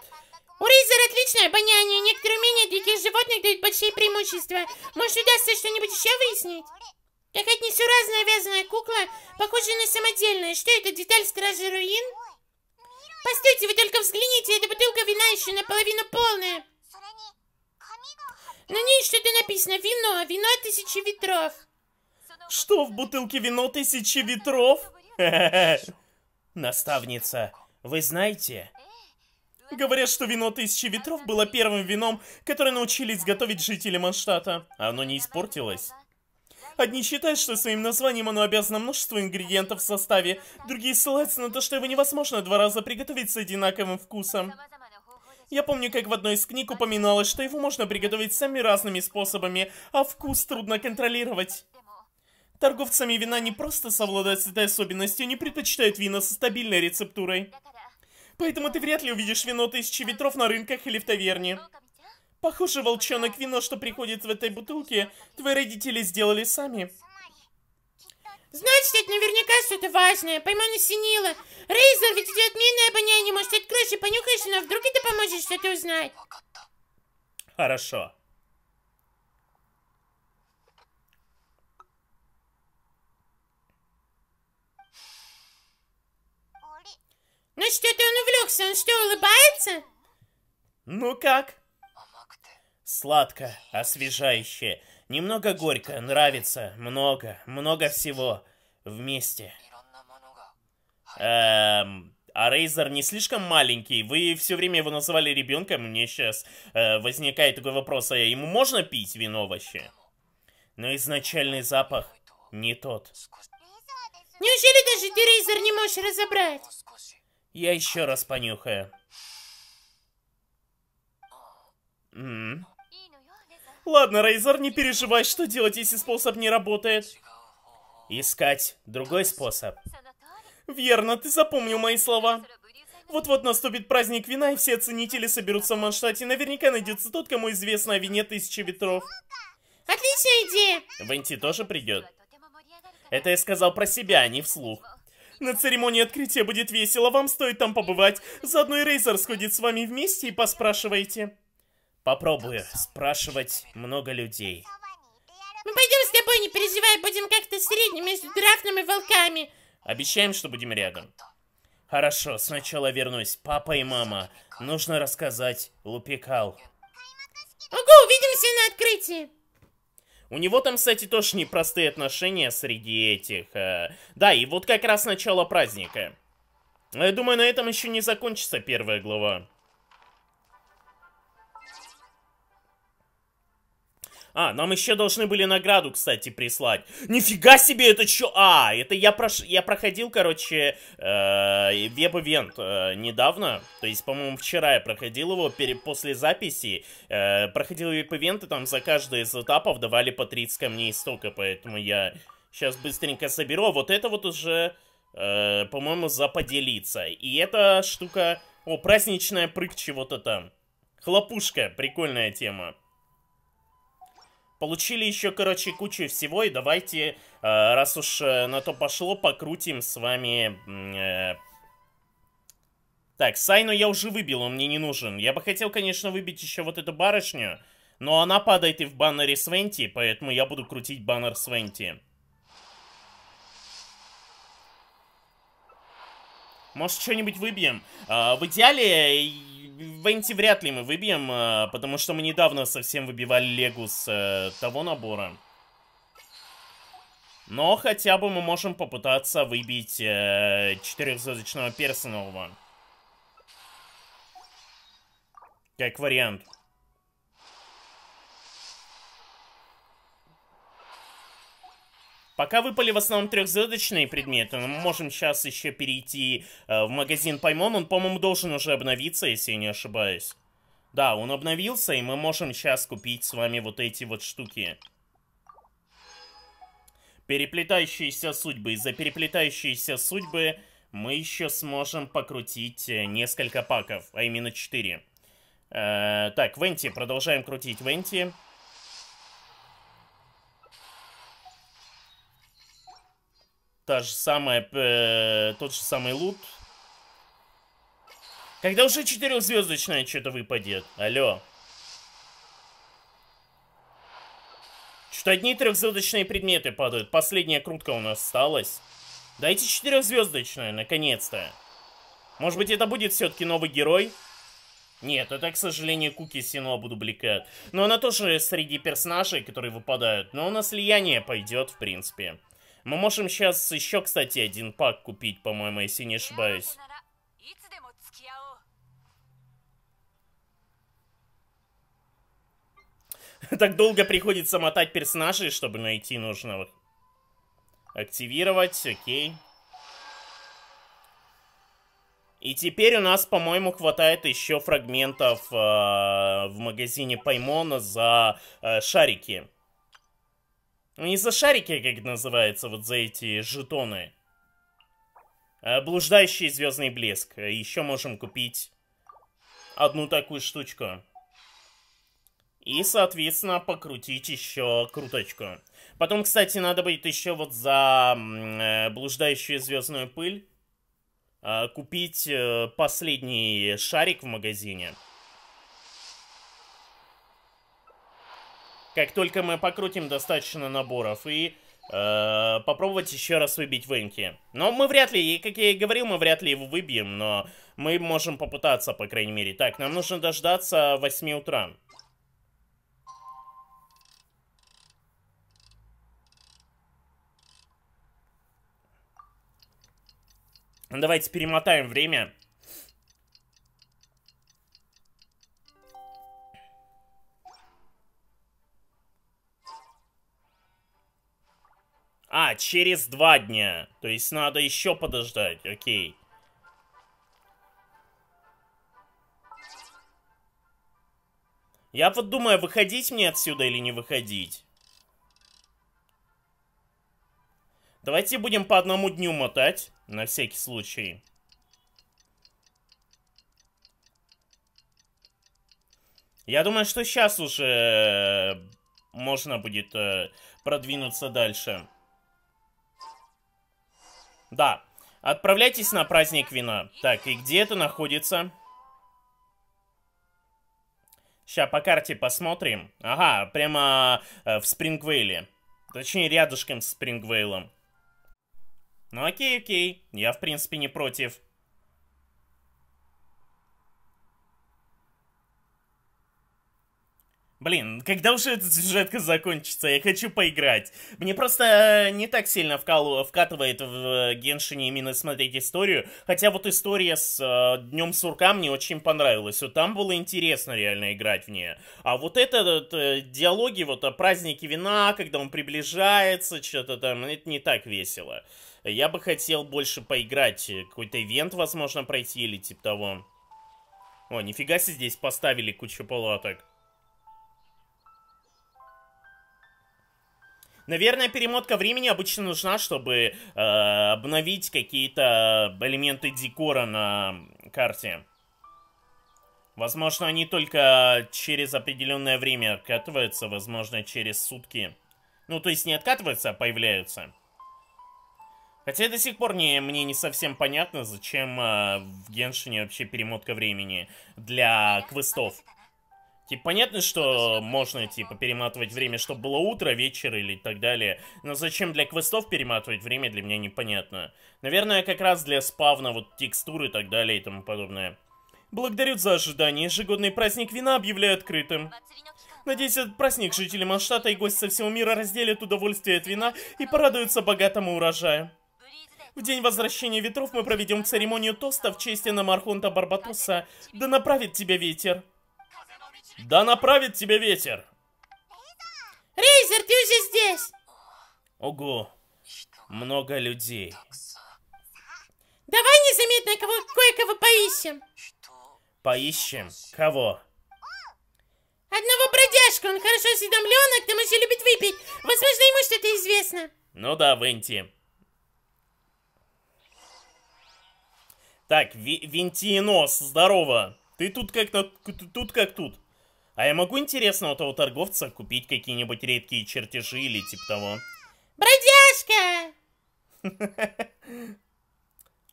У Рейзера отличное обоняние. Некоторые умения диких животных дают большие преимущества. Может, удастся что-нибудь еще выяснить? Как несуразная вязаная кукла, похожая на самодельную. Что это, деталь стражи руин? Постойте, вы только взгляните, эта бутылка вина еще наполовину полная. На ней что-то написано. Вино, вино тысячи ветров. Что в бутылке вино тысячи ветров? Наставница, вы знаете? Говорят, что вино тысячи ветров было первым вином, которое научились готовить жители Манштата. Оно не испортилось. Одни считают, что своим названием оно обязано множеству ингредиентов в составе, другие ссылаются на то, что его невозможно два раза приготовить с одинаковым вкусом. Я помню, как в одной из книг упоминалось, что его можно приготовить самыми разными способами, а вкус трудно контролировать. Торговцами вина не просто совладать с этой особенностью, они предпочитают вина со стабильной рецептурой. Поэтому ты вряд ли увидишь вино тысячи ветров на рынках или в таверне. Похоже, волчонок, вино, что приходит в этой бутылке, твои родители сделали сами. Значит, это наверняка что-то важное. Пойма насинила. Рейзер, ведь у тебя отменное обоняние. Может, откроешь и понюхаешь, но вдруг это поможет что-то узнать. Хорошо. Ну что-то он увлекся, он что, улыбается? Ну как? Сладко, освежающе, немного горько, нравится, много, много всего. Вместе. Эм... А Рейзер не слишком маленький? Вы все время его называли ребенком, мне сейчас э, возникает такой вопрос, а ему можно пить вино вообще? Но изначальный запах не тот. Неужели даже ты, Рейзер, не можешь разобрать? Я еще раз понюхаю. М Ладно, Рейзор, не переживай, что делать, если способ не работает. Искать другой способ. Верно, ты запомнил мои слова. Вот-вот наступит праздник вина, и все ценители соберутся в Манштате. Наверняка найдется тот, кому известно о вине Тысячи Ветров. Отличная идея! Венти тоже придет. Это я сказал про себя, а не вслух. На церемонии открытия будет весело, вам стоит там побывать. Заодно и Рейзер сходит с вами вместе и поспрашиваете. Попробую спрашивать много людей. Мы пойдем с тобой, не переживай, будем как-то средним между драфтом и волками. Обещаем, что будем рядом. Хорошо, сначала вернусь. Папа и мама, нужно рассказать Лупикал. Ого, увидимся на открытии. У него там, кстати, тоже непростые отношения среди этих. Э... Да, и вот как раз начало праздника. Я думаю, на этом еще не закончится первая глава. А, нам еще должны были награду, кстати, прислать. Нифига себе, это что? А, это я, прош... я проходил, короче, э, веб-ивент э, недавно. То есть, по-моему, вчера я проходил его пере... после записи. Э, проходил веб-ивент, и там за каждый из этапов давали по 30 камней столько, Поэтому я сейчас быстренько соберу. А вот это вот уже, э, по-моему, за поделиться. И эта штука... О, праздничная прыг чего-то там. Хлопушка, прикольная тема. Получили еще, короче, кучу всего, и давайте, э, раз уж э, на то пошло, покрутим с вами... Э. Так, Сайну я уже выбил, он мне не нужен. Я бы хотел, конечно, выбить еще вот эту барышню, но она падает и в баннере Свенти, поэтому я буду крутить баннер Свенти. Может, что-нибудь выбьем? А, в идеале Венти вряд ли мы выбьем, э, потому что мы недавно совсем выбивали Легу с э, того набора. Но хотя бы мы можем попытаться выбить э, четырехзвездочного персонового. Как вариант. Пока выпали в основном трехзвездочные предметы, мы можем сейчас еще перейти э, в магазин Паймон. Он, по-моему, должен уже обновиться, если я не ошибаюсь. Да, он обновился, и мы можем сейчас купить с вами вот эти вот штуки. Переплетающиеся судьбы. Из-за переплетающиеся судьбы мы еще сможем покрутить э, несколько паков, а именно четыре. Э -э так, Венти, продолжаем крутить Венти. Венти. та же самая, э, тот же самый лут. Когда уже четырехзвездочное что-то выпадет? Алло. Что одни трехзвездочные предметы падают. Последняя крутка у нас осталась. Дайте четырехзвездочное, наконец-то. Может быть, это будет все-таки новый герой? Нет, это, к сожалению, Куки Синобу дубликат. Но она тоже среди персонажей, которые выпадают. Но у на слияние пойдет, в принципе. Мы можем сейчас еще, кстати, один пак купить, по-моему, если не ошибаюсь. Так долго приходится мотать персонажей, чтобы найти нужного. Активировать, окей. И теперь у нас, по-моему, хватает еще фрагментов э, в магазине Паймона за э, шарики. Ну, не за шарики, как называется, вот за эти жетоны. А блуждающий звездный блеск. Еще можем купить одну такую штучку. И, соответственно, покрутить еще круточку. Потом, кстати, надо будет еще вот за э, блуждающую звездную пыль э, купить э, последний шарик в магазине. Как только мы покрутим достаточно наборов и э, попробовать еще раз выбить венки. Но мы вряд ли, и как я и говорил, мы вряд ли его выбьем, но мы можем попытаться, по крайней мере. Так, нам нужно дождаться 8 утра. Давайте перемотаем время. А, через два дня. То есть надо еще подождать, окей. Я вот думаю, выходить мне отсюда или не выходить. Давайте будем по одному дню мотать, на всякий случай. Я думаю, что сейчас уже э, можно будет э, продвинуться дальше. Да. Отправляйтесь на праздник вина. Так, и где это находится? Сейчас по карте посмотрим. Ага, прямо э, в Спрингвейле. Точнее, рядышком с Спрингвейлом. Ну окей, окей. Я, в принципе, не против. Блин, когда уже эта сюжетка закончится? Я хочу поиграть. Мне просто э, не так сильно вкал... вкатывает в э, Геншине именно смотреть историю. Хотя вот история с э, Днем Сурка мне очень понравилась. Вот там было интересно реально играть в нее. А вот это вот, э, диалоги, вот о э, празднике вина, когда он приближается, что-то там, это не так весело. Я бы хотел больше поиграть. Какой-то ивент, возможно, пройти или типа того. О, нифига себе здесь поставили кучу палаток. Наверное, перемотка времени обычно нужна, чтобы э, обновить какие-то элементы декора на карте. Возможно, они только через определенное время откатываются, возможно, через сутки. Ну, то есть не откатываются, а появляются. Хотя до сих пор не, мне не совсем понятно, зачем э, в Геншине вообще перемотка времени для квестов. Типа, понятно, что можно, типа, перематывать время, чтобы было утро, вечер или так далее. Но зачем для квестов перематывать время, для меня непонятно. Наверное, как раз для спавна, вот, текстуры и так далее и тому подобное. Благодарю за ожидание. Ежегодный праздник вина объявляю открытым. Надеюсь, этот праздник жители Манштата и гости со всего мира разделят удовольствие от вина и порадуются богатому урожаю. В день возвращения ветров мы проведем церемонию тоста в честь Намархунта Барбатуса. Да направит тебя ветер. Да направит тебе ветер! Рейзер, ты уже здесь! Ого, много людей. Давай незаметно кого, кое-кого поищем. Поищем? Кого? Одного бродяжку, он хорошо осведомлен, к тому же любит выпить. Возможно, ему что-то известно. Ну да, Венти. Так, Нос, здорово. Ты тут как на... тут как тут. А я могу, интересно, у того торговца купить какие-нибудь редкие чертежи или типа того? Бродяжка!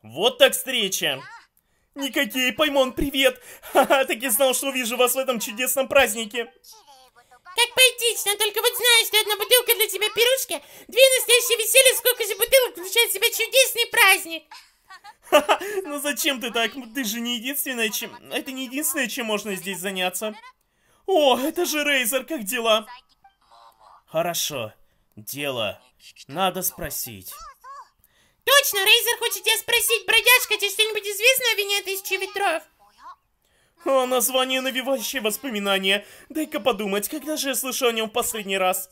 Вот так встреча! Никакие, Паймон, привет! Ха-ха, так и знал, что увижу вас в этом чудесном празднике! Как поэтично, только вот знаешь, что одна бутылка для тебя пирушка, две настоящие веселья, сколько же бутылок включает в себя чудесный праздник! Ха-ха, ну зачем ты так? Ты же не единственное, чем... Это не единственное, чем можно здесь заняться. О, это же Рейзер, как дела? Хорошо. Дело. Надо спросить. Точно, Рейзер хочет тебя спросить, бродяжка, тебе что-нибудь известно о вине тысячи ветров? О, название навевающее воспоминания. Дай-ка подумать, когда же я слышал о нем в последний раз?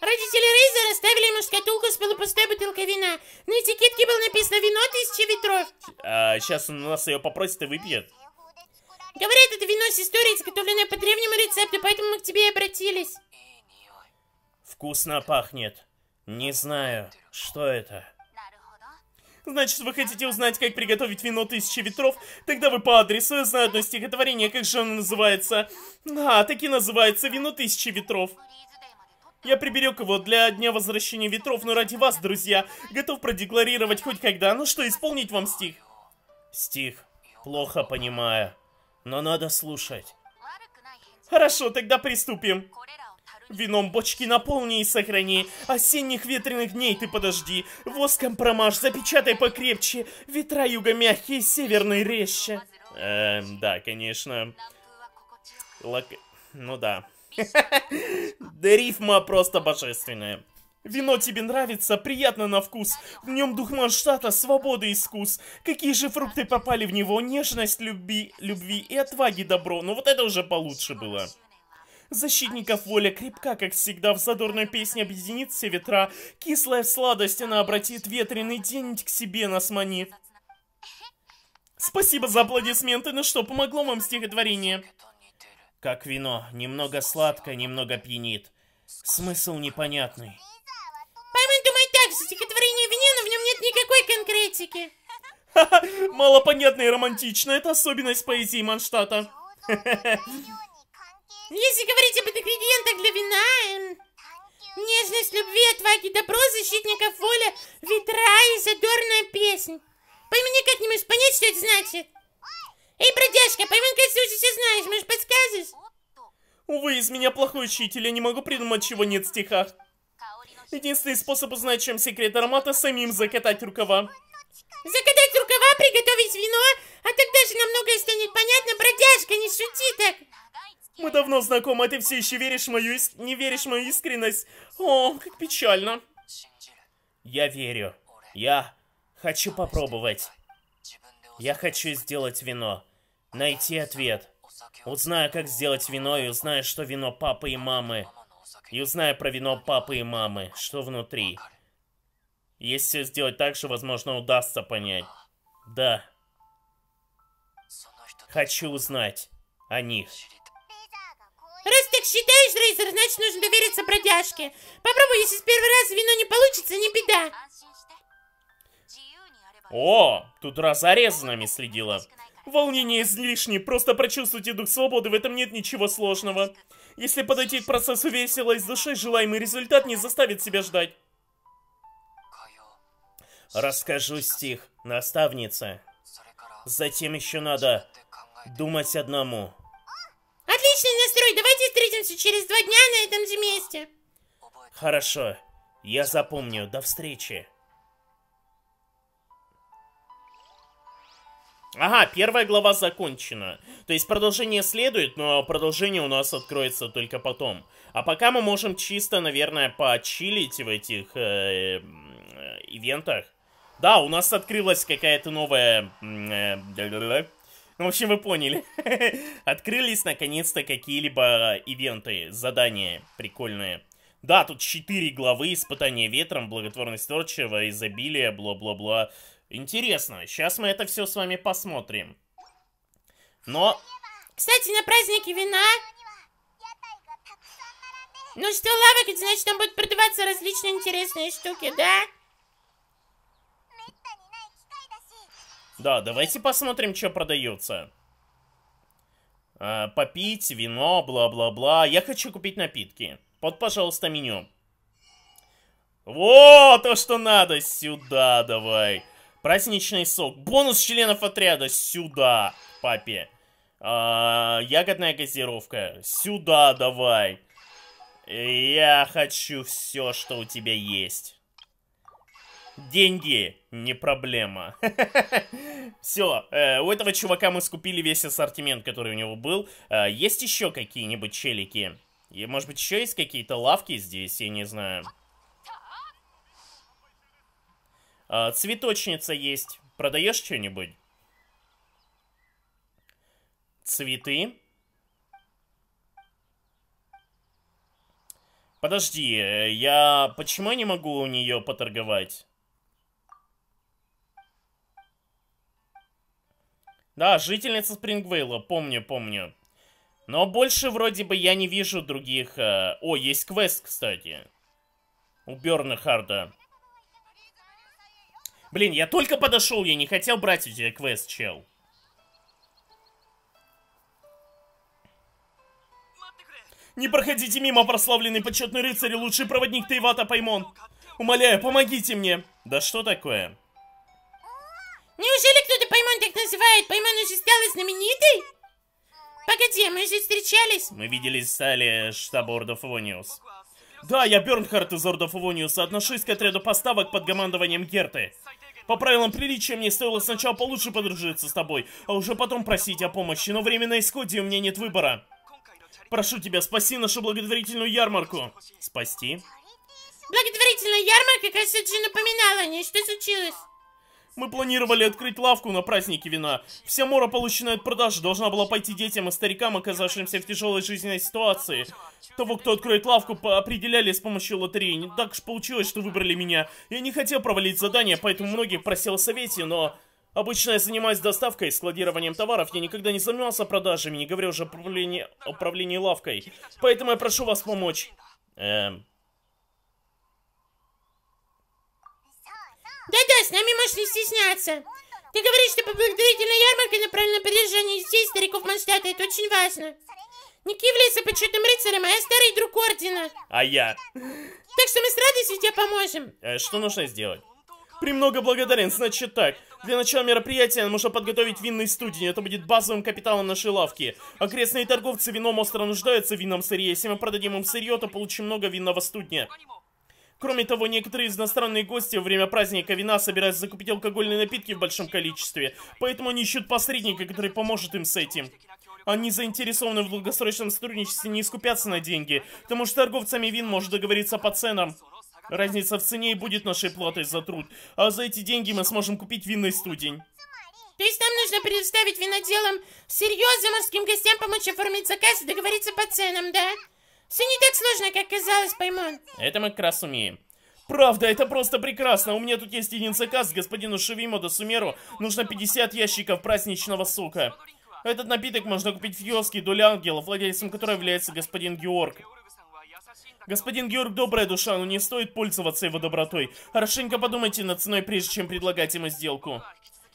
Родители Рейзера оставили ему шкатулку с полупустой бутылкой вина. На этикетке было написано «Вино тысячи ветров». А сейчас он у нас ее попросит и выпьет. Говорят, это вино с историей, изготовленное по древнему рецепту, поэтому мы к тебе и обратились. Вкусно пахнет. Не знаю, что это. Значит, вы хотите узнать, как приготовить вино Тысячи Ветров? Тогда вы по адресу, я знаю одно стихотворение, как же оно называется? А, таки называется «Вино Тысячи Ветров». Я приберег его для Дня Возвращения Ветров, но ради вас, друзья, готов продекларировать хоть когда. Ну что, исполнить вам стих? Стих. Плохо понимаю. Но надо слушать. Хорошо, тогда приступим. Вином бочки наполни и сохрани. Осенних ветреных дней ты подожди. Воском промажь, запечатай покрепче. Ветра юга мягкие, северные резче. Эм, да, конечно. Лок... Ну да. Рифма просто божественная. Вино тебе нравится, приятно на вкус. В нем дух Манштата, свобода и искус. Какие же фрукты попали в него? Нежность, любви, любви и отваги добро. Ну вот это уже получше было. Защитников воля крепка, как всегда, в задорной песне объединит все ветра. Кислая сладость она обратит, ветреный день к себе нас манит. Спасибо за аплодисменты, ну что, помогло вам стихотворение? Как вино, немного сладко, немного пьянит. Смысл непонятный. Никакой конкретики. Малопонятно и романтично. Это особенность поэзии Манштата. Если говорить об ингредиентах для вина... Эм, нежность, любви, отваги, добро, защитников, воля, ветра и задорная песня. Пойми никак не можешь понять, что это значит. Эй, бродяжка, пойми, как ты уже все знаешь, можешь подскажешь? Увы, из меня плохой учитель, я не могу придумать, чего нет в стихах. Единственный способ узнать, чем секрет аромата, самим закатать рукава. Закатать рукава, приготовить вино, а тогда же намного станет понятно. Бродяжка, не шути так. Мы давно знакомы, а ты все еще веришь мою иск... не веришь в мою искренность. О, как печально. Я верю. Я хочу попробовать. Я хочу сделать вино. Найти ответ. Узнаю, как сделать вино, и узнаю, что вино папы и мамы. И узнаю про вино папы и мамы, что внутри. Если все сделать так же, возможно, удастся понять. Да. Хочу узнать о них. Раз так считаешь, Рейзер, значит нужно довериться бродяжке. Попробуй, если с первый раз вино не получится, не беда. О, тут Розария за нами следила. Волнение излишне, просто прочувствуйте дух свободы, в этом нет ничего сложного. Если подойти к процессу весело и с душой, желаемый результат не заставит себя ждать. Расскажу стих, наставница. Затем еще надо думать одному. Отличный настрой, давайте встретимся через два дня на этом же месте. Хорошо, я запомню, до встречи. Ага, первая глава закончена. То есть продолжение следует, но продолжение у нас откроется только потом. А пока мы можем чисто, наверное, почилить в этих э, э, ивентах. Да, у нас открылась какая-то новая... Э, в общем, вы поняли. Открылись, наконец-то, какие-либо ивенты, задания прикольные. Да, тут четыре главы, испытание ветром, благотворность творчего, изобилие, бла-бла-бла. Интересно, сейчас мы это все с вами посмотрим. Но... Кстати, на празднике вина... Ну что, лавок, это значит, там будут продаваться различные интересные штуки, да? Да, давайте посмотрим, что продается. А, попить, вино, бла-бла-бла. Я хочу купить напитки. Вот, пожалуйста, меню. Вот, то, что надо. Сюда давай. Праздничный сок. Бонус членов отряда. Сюда, папе. А, ягодная газировка. Сюда давай. Я хочу все, что у тебя есть. Деньги не проблема. Все, э, у этого чувака мы скупили весь ассортимент, который у него был. Э, есть еще какие-нибудь челики? И, может быть, еще есть какие-то лавки здесь, я не знаю. А, цветочница есть. Продаешь что-нибудь? Цветы. Подожди, э, я... Почему я не могу у нее поторговать? Да, жительница Спрингвейла, помню, помню. Но больше вроде бы я не вижу других... Э, О, есть квест, кстати. У Берна Харда. Блин, я только подошел, я не хотел брать у тебя квест, чел. Не проходите мимо, прославленный почетный рыцарь и лучший проводник Тейвата Паймон. Умоляю, помогите мне. Да что такое? Неужели кто-то Паймон так называет? Паймон уже стала знаменитый? Погоди, мы же встречались. Мы виделись в стали штаба Вониус. Да, я Бернхард из Ордов Вониуса. Отношусь к отряду поставок под командованием Герты. По правилам приличия мне стоило сначала получше подружиться с тобой, а уже потом просить о помощи, но время на исходе, у меня нет выбора. Прошу тебя, спаси нашу благотворительную ярмарку. Спасти? Благотворительная ярмарка, кажется, очень напоминала о Что случилось? Мы планировали открыть лавку на празднике вина. Вся мора, полученная от продажи, должна была пойти детям и старикам, оказавшимся в тяжелой жизненной ситуации. Того, кто откроет лавку, определяли с помощью лотереи. Не так уж получилось, что выбрали меня. Я не хотел провалить задание, поэтому многих просил о совете, но... Обычно я занимаюсь доставкой и складированием товаров, я никогда не занимался продажами, не говоря уже о управлении, управлении лавкой. Поэтому я прошу вас помочь. Эм... Да-да, с нами можешь не стесняться. Ты говоришь, что поблагодарительная ярмарка направлена на поддержание детей стариков Манштата. Это очень важно. Ники является почетным рыцарем, а я старый друг Ордена. А я? Так что мы с радостью тебе поможем. Э, что нужно сделать? Премного благодарен, значит так. Для начала мероприятия нужно подготовить винный студень. Это будет базовым капиталом нашей лавки. Окрестные торговцы вином остро нуждаются в винном сырье. Если мы продадим им сырье, то получим много винного студня. Кроме того, некоторые из иностранные гости во время праздника вина собираются закупить алкогольные напитки в большом количестве, поэтому они ищут посредника, который поможет им с этим. Они заинтересованы в долгосрочном сотрудничестве, не искупятся на деньги, потому что торговцами вин может договориться по ценам. Разница в цене и будет нашей платой за труд, а за эти деньги мы сможем купить винный студень. То есть нам нужно предоставить виноделам серьезным морским гостям помочь оформить заказ и договориться по ценам, да? Все не так сложно, как казалось, Паймон. Это мы как раз умеем. Правда, это просто прекрасно. У меня тут есть един заказ господину Шевимо до Сумеру. Нужно 50 ящиков праздничного сока. Этот напиток можно купить в Йоске Доля Ангела, владельцем которой является господин Георг. Господин Георг добрая душа, но не стоит пользоваться его добротой. Хорошенько подумайте над ценой, прежде чем предлагать ему сделку.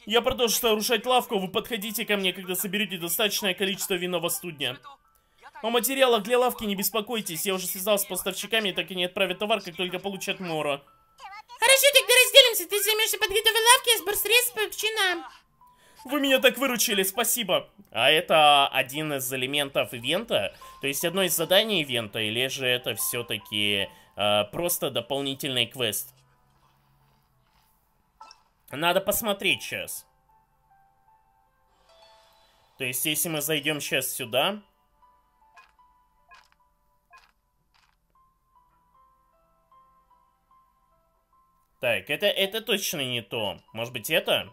Я продолжу сооружать лавку, вы подходите ко мне, когда соберете достаточное количество винного студня. О материалах для лавки не беспокойтесь. Я уже связался с поставщиками и так и не отправят товар, как только получат Мора. Хорошо, тогда разделимся. Ты займешься подготовкой лавки, я а сбор средств поручи нам. Вы меня так выручили, спасибо. А это один из элементов ивента? То есть одно из заданий ивента? Или же это все-таки э, просто дополнительный квест? Надо посмотреть сейчас. То есть если мы зайдем сейчас сюда... Так, это, это точно не то. Может быть, это?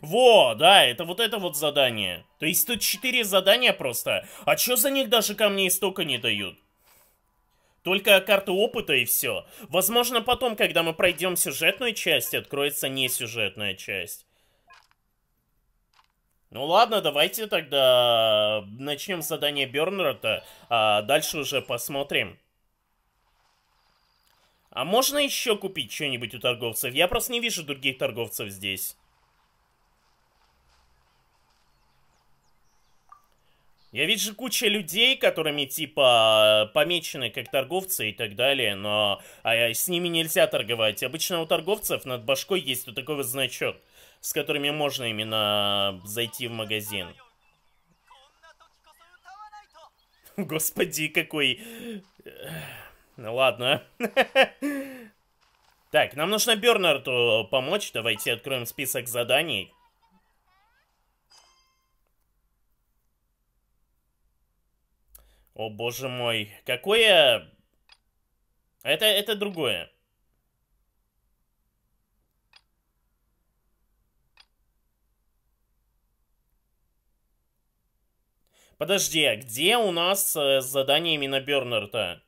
Во, да, это вот это вот задание. То есть тут четыре задания просто. А чё за них даже камней столько не дают? Только карту опыта и все. Возможно, потом, когда мы пройдем сюжетную часть, откроется не сюжетная часть. Ну ладно, давайте тогда э, начнем задание Бернера-то, а дальше уже посмотрим. А можно еще купить что-нибудь у торговцев? Я просто не вижу других торговцев здесь. Я вижу куча людей, которыми, типа, э, помечены как торговцы и так далее, но а, с ними нельзя торговать. Обычно у торговцев над башкой есть вот такой вот значок с которыми можно именно зайти в магазин. Господи, какой... Э, ладно. Так, нам нужно Бернарду помочь. Давайте откроем список заданий. О боже мой. Какое... Это, это другое. Подожди, а где у нас э, задание именно Бернарда?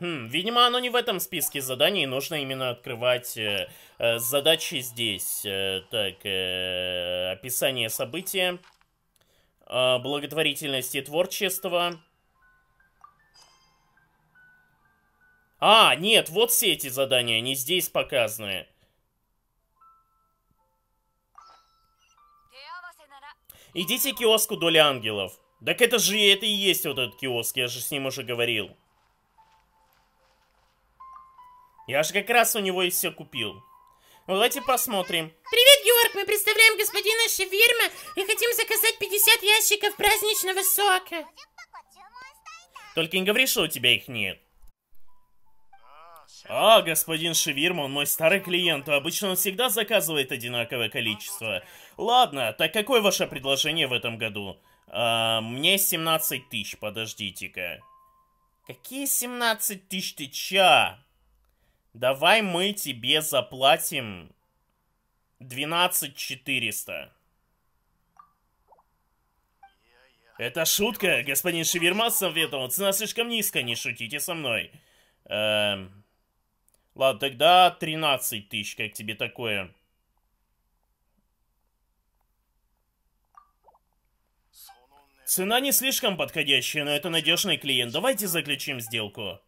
Хм, видимо, оно не в этом списке заданий, нужно именно открывать э, э, задачи здесь. Э, так, э, описание события, э, благотворительность и творчество. А, нет, вот все эти задания, они здесь показаны. Идите к киоску Доли Ангелов. Так это же это и есть вот этот киоск, я же с ним уже говорил. Я же как раз у него и все купил. Ну, давайте посмотрим. Привет, Георг, мы представляем господина Шеверма и хотим заказать 50 ящиков праздничного сока. Только не говори, что у тебя их нет. А, господин Шевирма, он мой старый клиент, обычно он всегда заказывает одинаковое количество. Ладно, так какое ваше предложение в этом году? А, мне 17 тысяч, подождите-ка. Какие 17 тысяч ты ча? Давай мы тебе заплатим 12 400. Это шутка, господин Шевермас советовал. Цена слишком низкая, не шутите со мной. Эм... Ладно, тогда 13 тысяч, как тебе такое? Цена не слишком подходящая, но это надежный клиент. Давайте заключим сделку.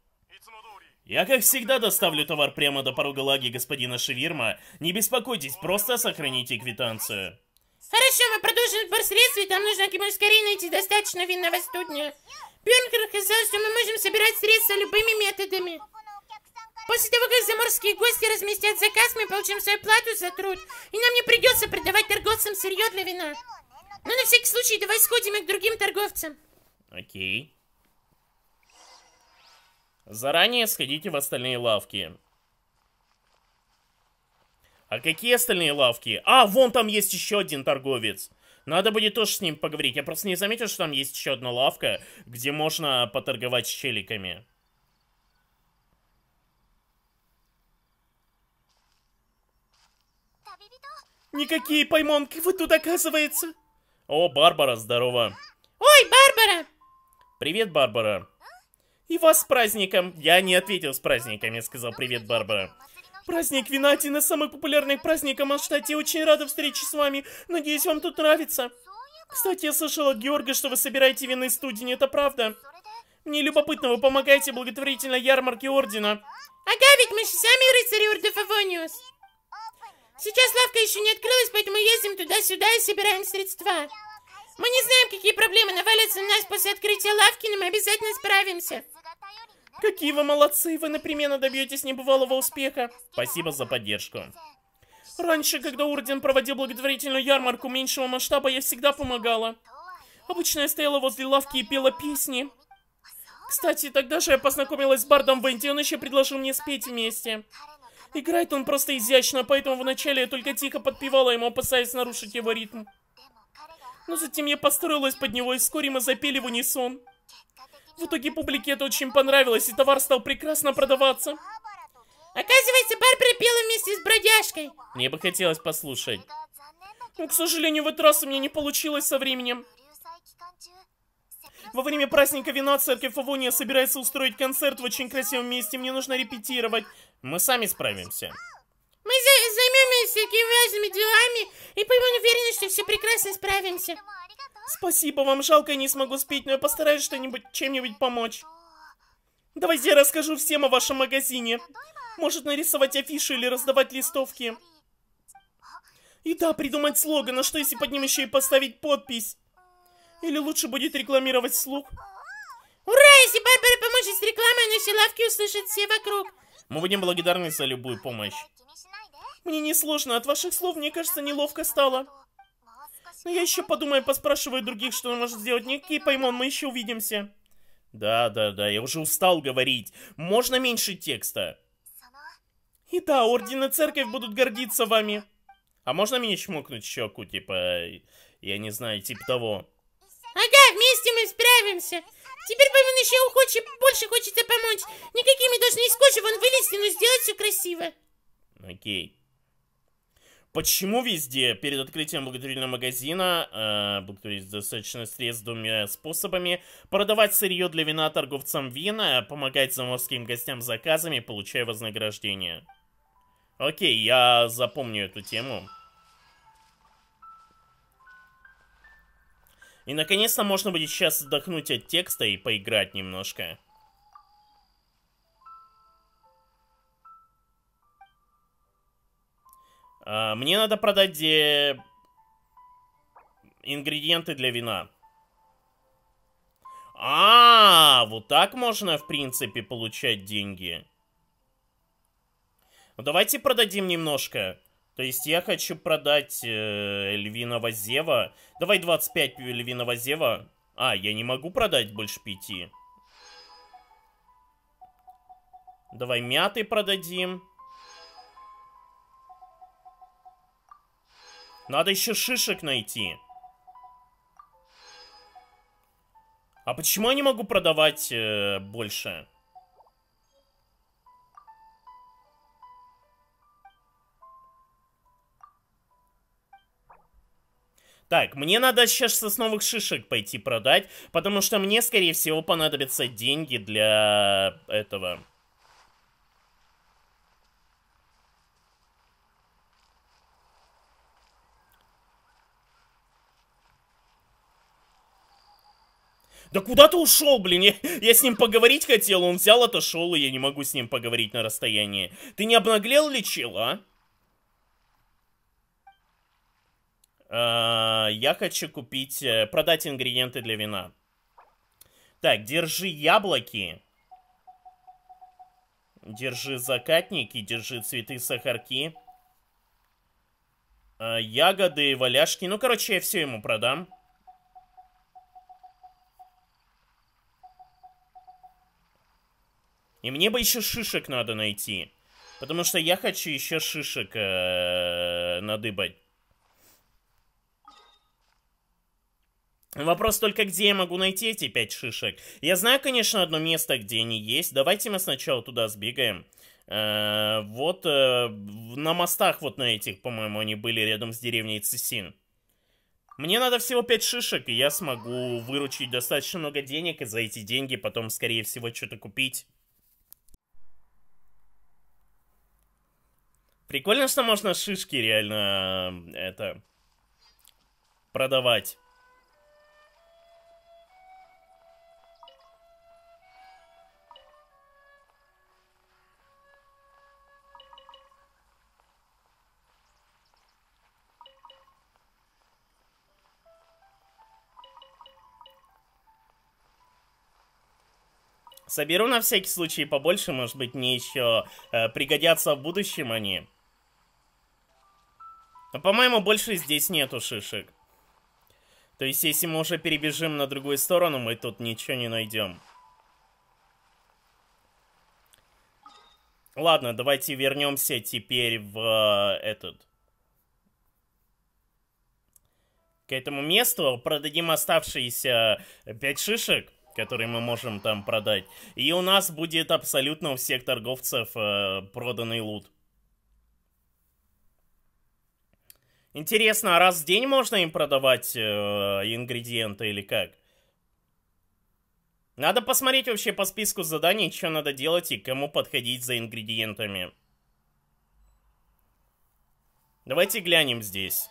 Я, как всегда, доставлю товар прямо до порога лаги господина Шевирма. Не беспокойтесь, просто сохраните квитанцию. Хорошо, мы продолжим сбор средств, и там нужно скорее найти достаточно винного студня. Бюнкер сказал, что мы можем собирать средства любыми методами. После того, как заморские гости разместят заказ, мы получим свою плату за труд, и нам не придется продавать торговцам сырье для вина. Ну, на всякий случай, давай сходим и к другим торговцам. Окей. Заранее сходите в остальные лавки. А какие остальные лавки? А, вон там есть еще один торговец. Надо будет тоже с ним поговорить. Я просто не заметил, что там есть еще одна лавка, где можно поторговать с челиками. Никакие поймонки вы тут, оказывается. О, Барбара, здорово. Ой, Барбара! Привет, Барбара. И вас с праздником. Я не ответил с праздником, я сказал привет, Барбара. Праздник вина один из самых популярных праздников в штате. Очень рада встрече с вами. Надеюсь, вам тут нравится. Кстати, я слышал от Георга, что вы собираете винный студии. это правда? Мне любопытно, вы помогаете благотворительной ярмарке Ордена. Ага, ведь мы же сами рыцари Ордефавониус. Сейчас лавка еще не открылась, поэтому ездим туда-сюда и собираем средства. Мы не знаем, какие проблемы навалятся на нас после открытия лавки, но мы обязательно справимся. Какие вы молодцы, вы непременно добьетесь небывалого успеха. Спасибо за поддержку. Раньше, когда Орден проводил благотворительную ярмарку меньшего масштаба, я всегда помогала. Обычно я стояла возле лавки и пела песни. Кстати, тогда же я познакомилась с Бардом Венди, он еще предложил мне спеть вместе. Играет он просто изящно, поэтому вначале я только тихо подпевала ему, опасаясь нарушить его ритм. Но затем я построилась под него, и вскоре мы запели в унисон. В итоге публике это очень понравилось, и товар стал прекрасно продаваться. Оказывается, бар припел вместе с бродяжкой. Мне бы хотелось послушать. Но, к сожалению, в этот раз у меня не получилось со временем. Во время праздника вина церковь Фавония собирается устроить концерт в очень красивом месте. Мне нужно репетировать. Мы сами справимся. Мы за займемся всякими важными делами и будем уверены, что все прекрасно справимся. Спасибо вам, жалко, я не смогу спеть, но я постараюсь что-нибудь, чем-нибудь помочь. Давайте я расскажу всем о вашем магазине. Может нарисовать афиши или раздавать листовки. И да, придумать слоган, а что если под ним еще и поставить подпись? Или лучше будет рекламировать слух? Ура! Если Барбара поможет с рекламой, наши лавки услышат все вокруг. Мы будем благодарны за любую помощь. Мне не сложно, от ваших слов, мне кажется, неловко стало. Но я еще подумаю, поспрашиваю других, что он может сделать. Никакие поймон, мы еще увидимся. Да, да, да, я уже устал говорить. Можно меньше текста? И да, орден и церковь будут гордиться вами. А можно меня чмокнуть щеку, типа... Я не знаю, типа того. Ага, вместе мы справимся. Теперь Бэймон еще хочет, больше хочется помочь. Никакими должны из кожи вон вылезти, но сделать все красиво. Окей. Почему везде перед открытием благотворительного магазина, э, благотворить достаточно средств двумя способами, продавать сырье для вина торговцам вина, помогать заморским гостям заказами, получая вознаграждение? Окей, я запомню эту тему. И наконец-то можно будет сейчас отдохнуть от текста и поиграть немножко. А, мне надо продать де... Э, ингредиенты для вина. А, -а, а, вот так можно, в принципе, получать деньги. Ну, давайте продадим немножко. То есть я хочу продать э, львиного зева. Давай 25 львиного зева. А, я не могу продать больше 5. Давай мяты продадим. Надо еще шишек найти. А почему я не могу продавать э, больше? Так, мне надо сейчас сосновых шишек пойти продать, потому что мне, скорее всего, понадобятся деньги для этого. Да куда ты ушел, блин? Я, я с ним поговорить хотел, он взял, отошел, и я не могу с ним поговорить на расстоянии. Ты не обнаглел ли, чел, а? Э, я хочу купить... Э, продать ингредиенты для вина. Так, держи яблоки. Держи закатники, держи цветы сахарки. Э, ягоды, валяшки. Ну, короче, я все ему продам. И мне бы еще шишек надо найти. Потому что я хочу еще шишек э -э, надыбать. Вопрос только, где я могу найти эти пять шишек? Я знаю, конечно, одно место, где они есть. Давайте мы сначала туда сбегаем. Э -э вот э на мостах вот на этих, по-моему, они были рядом с деревней Цисин. Мне надо всего пять шишек, и я смогу выручить достаточно много денег, и за эти деньги потом, скорее всего, что-то купить. Прикольно, что можно шишки реально э, это продавать. Соберу на всякий случай побольше, может быть, мне еще э, пригодятся в будущем они. Но, по-моему, больше здесь нету шишек. То есть, если мы уже перебежим на другую сторону, мы тут ничего не найдем. Ладно, давайте вернемся теперь в э, этот... К этому месту продадим оставшиеся 5 э, шишек который мы можем там продать. И у нас будет абсолютно у всех торговцев э, проданный лут. Интересно, а раз в день можно им продавать э, ингредиенты или как? Надо посмотреть вообще по списку заданий, что надо делать и кому подходить за ингредиентами. Давайте глянем здесь.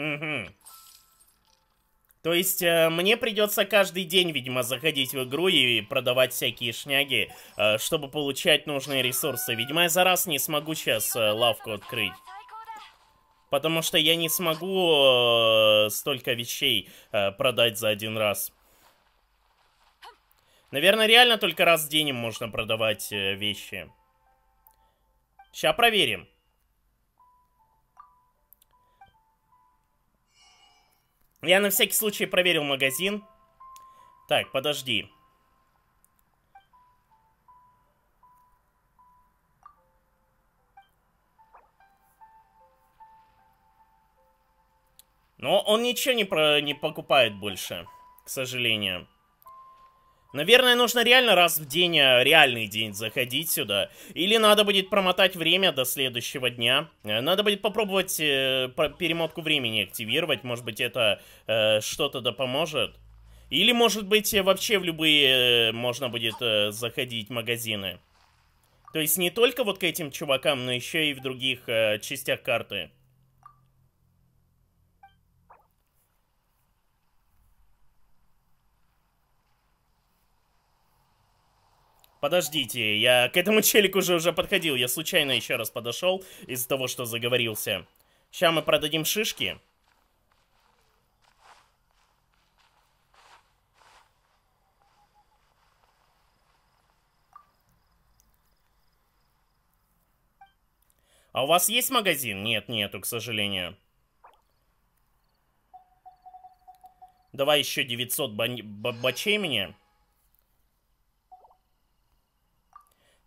Угу. То есть э, мне придется каждый день, видимо, заходить в игру и продавать всякие шняги, э, чтобы получать нужные ресурсы. Видимо, я за раз не смогу сейчас э, лавку открыть. Потому что я не смогу э, столько вещей э, продать за один раз. Наверное, реально только раз в день им можно продавать э, вещи. Сейчас проверим. Я на всякий случай проверил магазин. Так, подожди. Но он ничего не, про... не покупает больше, к сожалению. Наверное, нужно реально раз в день, э, реальный день заходить сюда. Или надо будет промотать время до следующего дня. Э, надо будет попробовать э, перемотку времени активировать. Может быть, это э, что-то да поможет. Или, может быть, э, вообще в любые э, можно будет э, заходить магазины. То есть не только вот к этим чувакам, но еще и в других э, частях карты. Подождите, я к этому челику уже уже подходил. Я случайно еще раз подошел из-за того, что заговорился. Сейчас мы продадим шишки. А у вас есть магазин? Нет, нету, к сожалению. Давай еще 900 бан... бачей мне.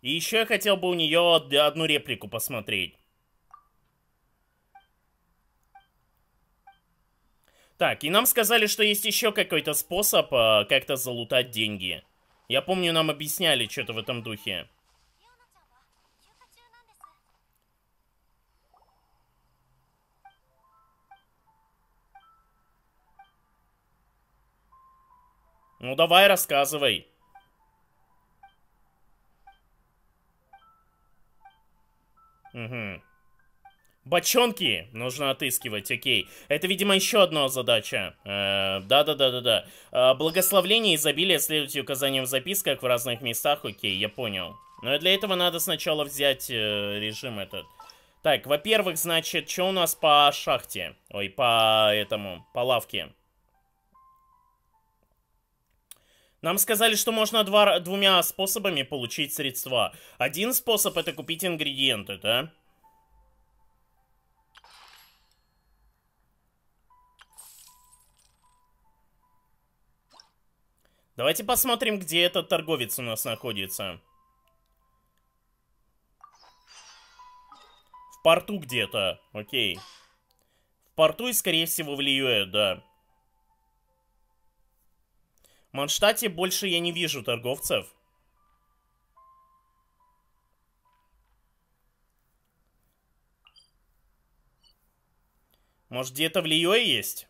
И еще я хотел бы у нее одну реплику посмотреть. Так, и нам сказали, что есть еще какой-то способ э, как-то залутать деньги. Я помню, нам объясняли что-то в этом духе. Ну давай, рассказывай. Угу. Бочонки нужно отыскивать, окей. Это, видимо, еще одна задача. Э, да-да-да-да-да. Э, э, благословление изобилия следуйте указаниям в записках в разных местах, окей, я понял. Но для этого надо сначала взять э, режим этот. Так, во-первых, значит, что у нас по шахте? Ой, по этому, по лавке. Нам сказали, что можно два, двумя способами получить средства. Один способ это купить ингредиенты, да? Давайте посмотрим, где этот торговец у нас находится. В порту где-то, окей. В порту и, скорее всего, в Лиюэ, да. Да. В Манштате больше я не вижу торговцев. Может, где-то в Лиое есть?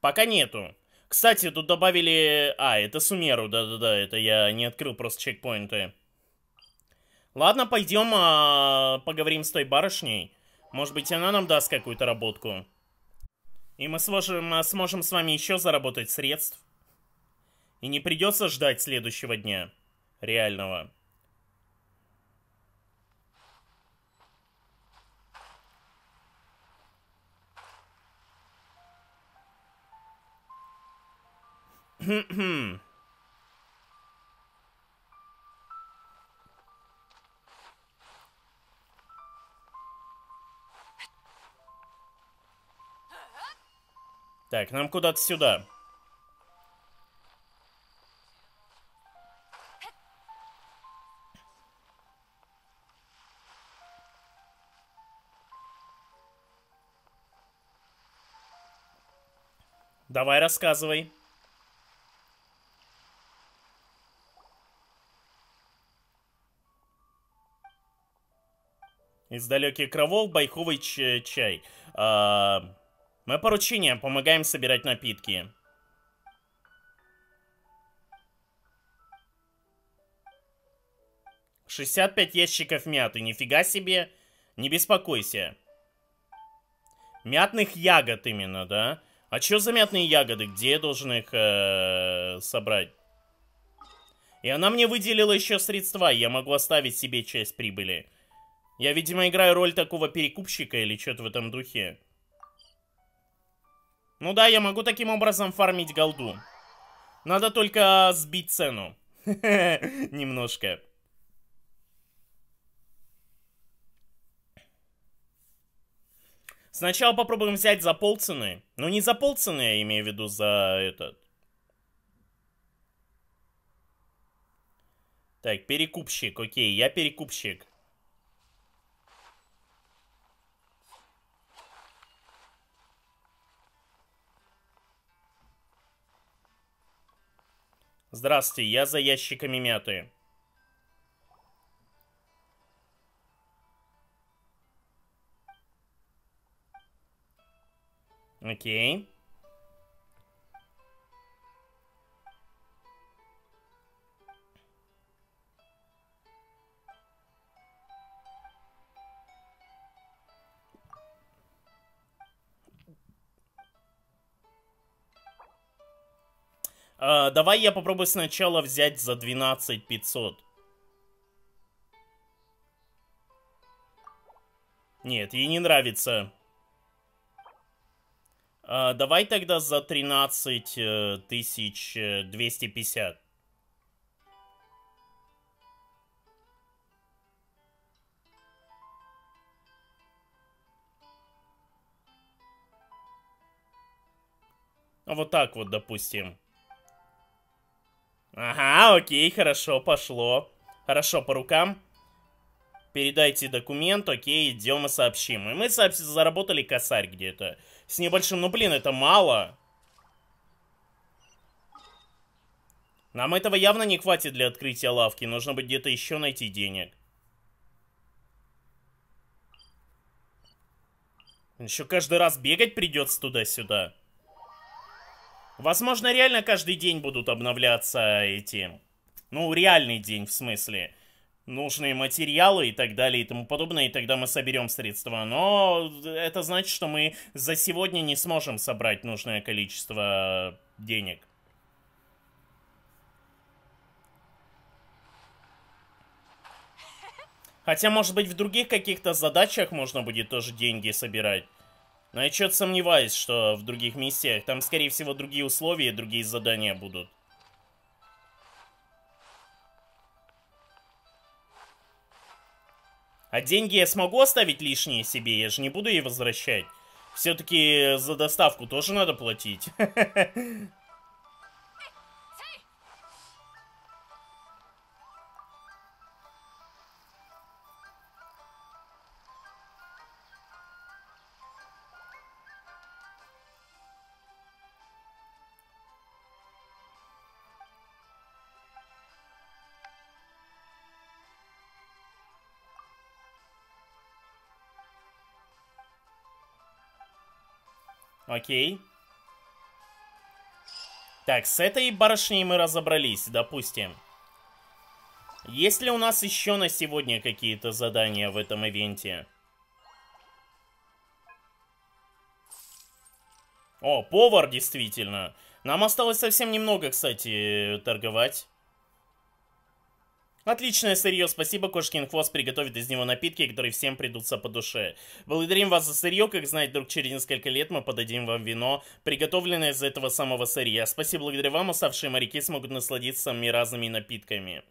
Пока нету. Кстати, тут добавили... А, это Сумеру, да-да-да, это я не открыл просто чекпоинты. Ладно, пойдем а, поговорим с той барышней. Может быть, она нам даст какую-то работку. И мы сможем, э, сможем с вами еще заработать средств. И не придется ждать следующего дня. Реального. Хм-хм. Так, нам куда-то сюда. Давай, рассказывай. Из далеких кровов байховый чай. А... Мы поручение, помогаем собирать напитки. Шестьдесят пять ящиков мяты, нифига себе. Не беспокойся. Мятных ягод именно, да? А чё за мятные ягоды? Где я должен их э -э, собрать? И она мне выделила еще средства, я могу оставить себе часть прибыли. Я, видимо, играю роль такого перекупщика или что-то в этом духе. Ну да, я могу таким образом фармить голду. Надо только сбить цену. Немножко. Сначала попробуем взять за полцены. Ну не за полцены, я имею в виду за этот. Так, перекупщик, окей, я перекупщик. Здравствуйте, я за ящиками мяты. Окей. А, давай я попробую сначала взять за 12 500. Нет, ей не нравится. А, давай тогда за 13 э, тысяч 250. А вот так вот, допустим. Ага, окей, хорошо, пошло. Хорошо, по рукам. Передайте документ, окей, идем и сообщим. И мы сообщ заработали косарь где-то. С небольшим, ну блин, это мало. Нам этого явно не хватит для открытия лавки. Нужно будет где-то еще найти денег. Еще каждый раз бегать придется туда-сюда. Возможно, реально каждый день будут обновляться эти... Ну, реальный день, в смысле. Нужные материалы и так далее и тому подобное, и тогда мы соберем средства. Но это значит, что мы за сегодня не сможем собрать нужное количество денег. Хотя, может быть, в других каких-то задачах можно будет тоже деньги собирать. Но ну я что-то сомневаюсь, что в других миссиях. Там, скорее всего, другие условия, другие задания будут. А деньги я смогу оставить лишние себе? Я же не буду ей возвращать. Все-таки за доставку тоже надо платить. Окей. Так, с этой барышней мы разобрались, допустим. Есть ли у нас еще на сегодня какие-то задания в этом ивенте? О, повар, действительно. Нам осталось совсем немного, кстати, торговать. Отличное сырье, спасибо, Кошкин Хвост приготовит из него напитки, которые всем придутся по душе. Благодарим вас за сырье, как знать, вдруг через несколько лет мы подадим вам вино, приготовленное из этого самого сырья. Спасибо, благодаря вам оставшие моряки смогут насладиться самыми разными напитками.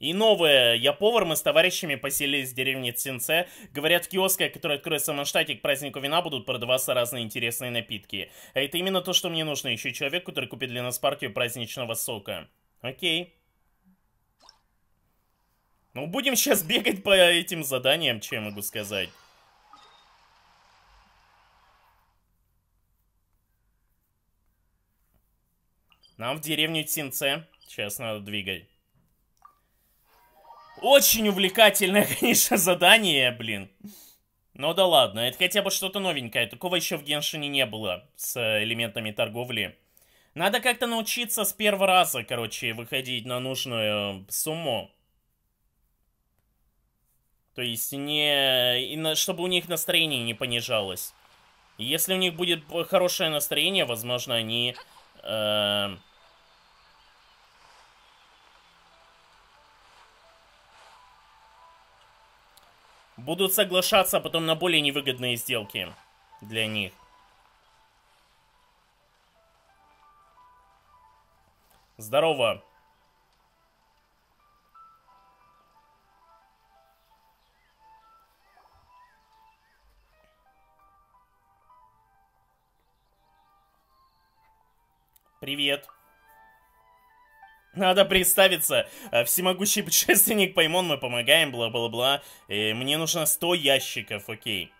И новое, я повар, мы с товарищами поселились в деревне Цинце. Говорят, в киоске, который откроется в Манштате к празднику вина, будут продаваться разные интересные напитки. А это именно то, что мне нужно. Еще человек, который купит для нас партию праздничного сока. Окей. Ну, будем сейчас бегать по этим заданиям, чем могу сказать. Нам в деревню Цинце. Сейчас надо двигать. Очень увлекательное, конечно, задание, блин. Ну да ладно, это хотя бы что-то новенькое. Такого еще в Геншине не было с э, элементами торговли. Надо как-то научиться с первого раза, короче, выходить на нужную э, сумму. То есть не... И на... чтобы у них настроение не понижалось. Если у них будет хорошее настроение, возможно, они... Э... будут соглашаться потом на более невыгодные сделки для них. Здорово. Привет. Надо представиться, э, всемогущий путешественник Паймон, мы помогаем, бла-бла-бла. Э, мне нужно 100 ящиков, окей.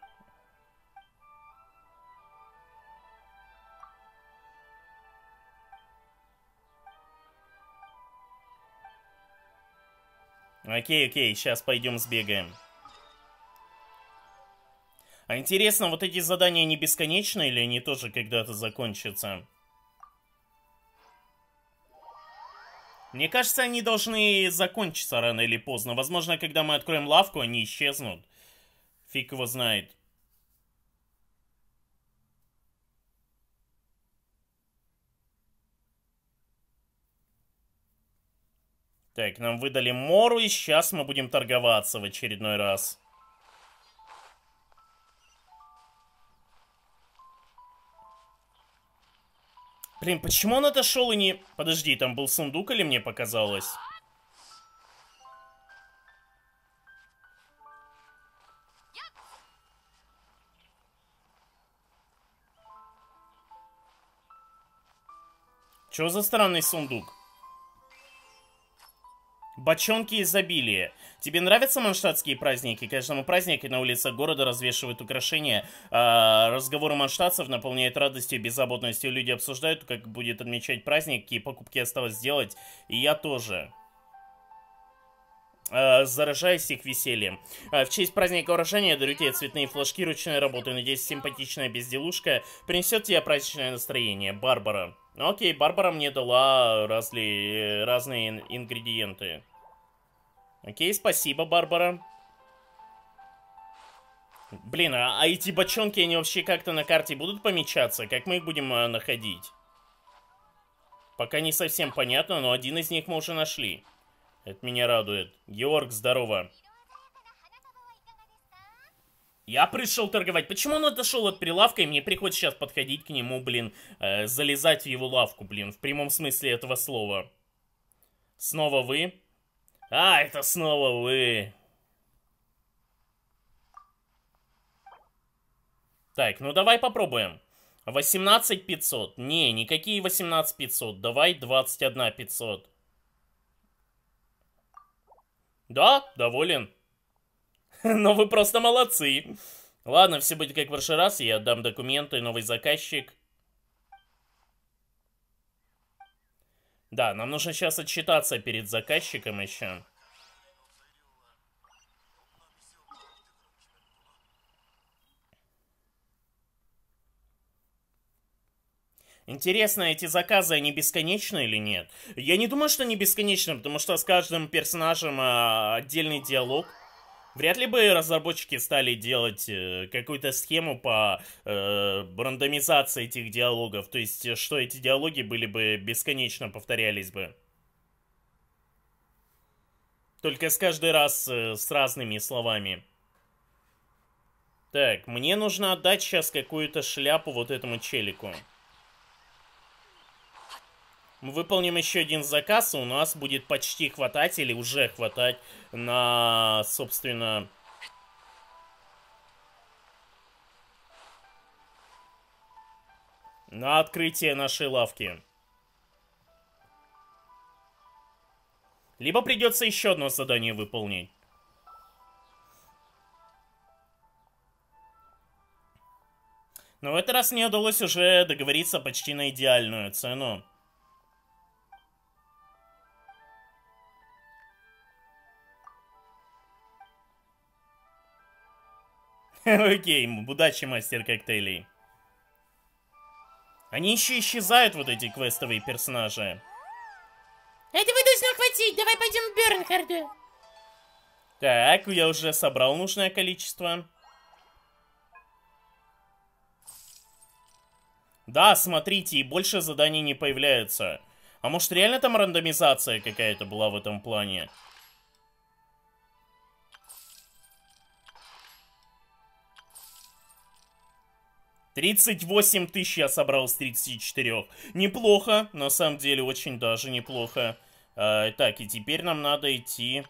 Окей, окей, сейчас пойдем сбегаем. А интересно, вот эти задания не бесконечны или они тоже когда-то закончатся? Мне кажется, они должны закончиться рано или поздно. Возможно, когда мы откроем лавку, они исчезнут. Фиг его знает. Так, нам выдали мору, и сейчас мы будем торговаться в очередной раз. Блин, почему он отошел и не... Подожди, там был сундук или мне показалось? Чё за странный сундук? Бочонки изобилия. Тебе нравятся манштатские праздники? каждому празднику на улицах города развешивают украшения. А, разговоры манштатцев наполняют радостью и беззаботностью. Люди обсуждают, как будет отмечать праздник, какие покупки осталось сделать. И я тоже а, заражаюсь их весельем. А, в честь праздника урожения дарю тебе цветные флажки ручной работы. Надеюсь, симпатичная безделушка принесет тебе праздничное настроение. Барбара. Окей, Барбара мне дала разли... разные ингредиенты. Окей, спасибо, Барбара. Блин, а, а эти бочонки, они вообще как-то на карте будут помечаться? Как мы их будем э, находить? Пока не совсем понятно, но один из них мы уже нашли. Это меня радует. Георг, здорово. Я пришел торговать. Почему он отошел от прилавка, и мне приходится сейчас подходить к нему, блин, э, залезать в его лавку, блин, в прямом смысле этого слова. Снова вы? А, это снова вы. Так, ну давай попробуем. 18 500. Не, никакие 18 500. Давай 21 500. Да, доволен. Но вы просто молодцы. Ладно, все будет как в прошлый раз. Я отдам документы, новый заказчик. Да, нам нужно сейчас отчитаться перед заказчиком еще. Интересно, эти заказы, они бесконечны или нет? Я не думаю, что они бесконечны, потому что с каждым персонажем э, отдельный диалог. Вряд ли бы разработчики стали делать э, какую-то схему по э, рандомизации этих диалогов. То есть, э, что эти диалоги были бы бесконечно повторялись бы. Только с каждый раз э, с разными словами. Так, мне нужно отдать сейчас какую-то шляпу вот этому челику. Мы выполним еще один заказ, и у нас будет почти хватать или уже хватать на, собственно... На открытие нашей лавки. Либо придется еще одно задание выполнить. Но в этот раз мне удалось уже договориться почти на идеальную цену. Окей, удачи, мастер коктейлей. Они еще исчезают, вот эти квестовые персонажи. Этого должно хватить, давай пойдем в Бернхарду. Так, я уже собрал нужное количество. Да, смотрите, и больше заданий не появляется. А может реально там рандомизация какая-то была в этом плане? 38 тысяч я собрал с 34. Неплохо, на самом деле, очень даже неплохо. Э, так, и теперь нам надо идти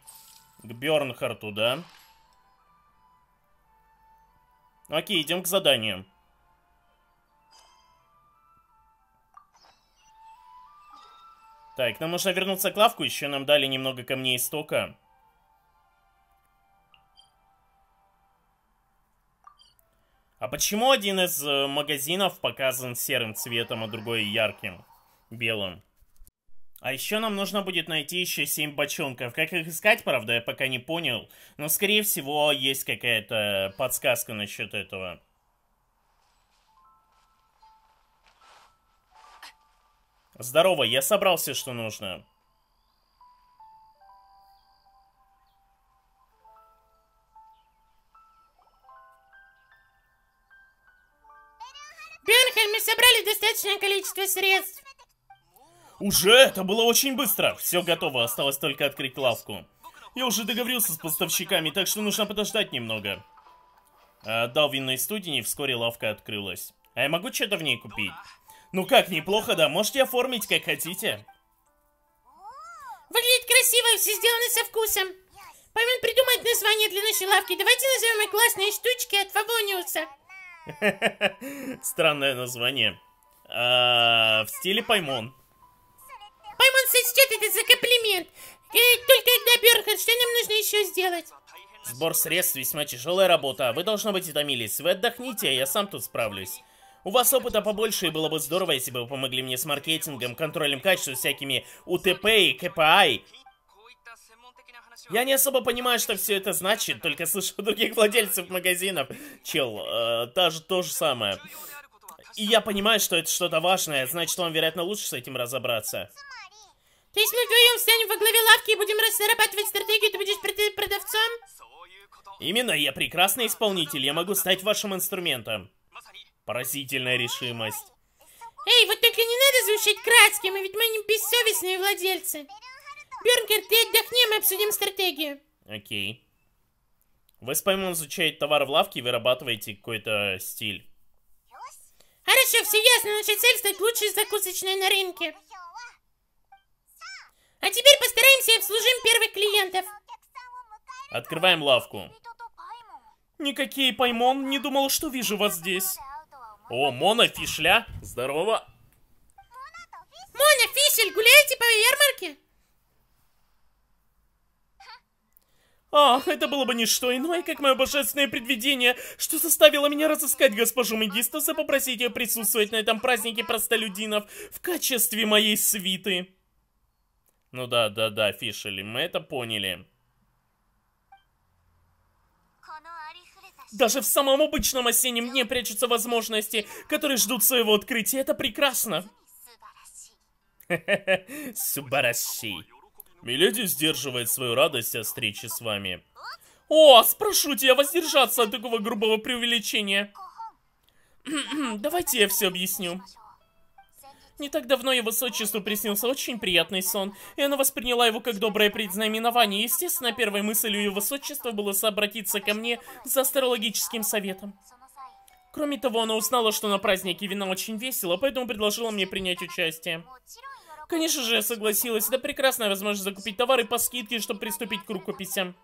к Бернхарту, да? Окей, идем к заданию. Так, нам нужно вернуться к лавку, еще нам дали немного камней истока. А почему один из э, магазинов показан серым цветом, а другой ярким, белым? А еще нам нужно будет найти еще 7 бочонков. Как их искать, правда, я пока не понял. Но, скорее всего, есть какая-то подсказка насчет этого. Здорово, я собрал все, что нужно. мы собрали достаточное количество средств. Уже? Это было очень быстро. Все готово, осталось только открыть лавку. Я уже договорился с поставщиками, так что нужно подождать немного. Отдал а, винной студии, вскоре лавка открылась. А я могу что-то в ней купить? Ну как, неплохо, да? Можете оформить, как хотите. Выглядит красиво, все сделано со вкусом. Павел придумает название для нашей лавки. Давайте назовем их классные штучки от Фавониуса. Странное название. А, в стиле паймон. Паймон сочтет это за комплимент. Э, только одна Берхан, что нам нужно еще сделать? Сбор средств весьма тяжелая работа. Вы, должно быть, утомились. Вы отдохните, а я сам тут справлюсь. У вас опыта побольше, и было бы здорово, если бы вы помогли мне с маркетингом, контролем качества, всякими УТП и КПА. Я не особо понимаю, что все это значит, только слышу других владельцев магазинов. Чел, э, та же, то же самое. И я понимаю, что это что-то важное, значит, вам, вероятно, лучше с этим разобраться. То есть мы вдвоем встанем во главе лавки и будем разрабатывать стратегию, ты будешь продавцом? Именно, я прекрасный исполнитель, я могу стать вашим инструментом. Поразительная решимость. Эй, вот только не надо звучать краски, мы ведь мы не бессовестные владельцы. Бюргер, ты отдохни, мы обсудим стратегию. Окей. Вы с Паймон изучаете товар в лавке и вырабатываете какой-то стиль. Хорошо, все ясно. Наша цель стать лучшей закусочной на рынке. А теперь постараемся и обслужим первых клиентов. Открываем лавку. Никакие Паймон, не думал, что вижу вас здесь. О, Мона Фишля, здорово. Мона Фишель, гуляете по ярмарке? Ах, это было бы не что иное, как мое божественное предвидение, что заставило меня разыскать госпожу Мегистас и попросить ее присутствовать на этом празднике простолюдинов в качестве моей свиты. Ну да, да, да, Фишели, мы это поняли. Даже в самом обычном осеннем дне прячутся возможности, которые ждут своего открытия. Это прекрасно. Субараши. Миледи сдерживает свою радость о встрече с вами. О, спрошу тебя воздержаться от такого грубого преувеличения. Давайте я все объясню. Не так давно его высочеству приснился очень приятный сон, и она восприняла его как доброе предзнаменование. Естественно, первой мыслью его высочества было обратиться ко мне за астрологическим советом. Кроме того, она узнала, что на празднике вина очень весело, поэтому предложила мне принять участие. Конечно же, я согласилась. Это прекрасная возможность закупить товары по скидке, чтобы приступить к рукописям.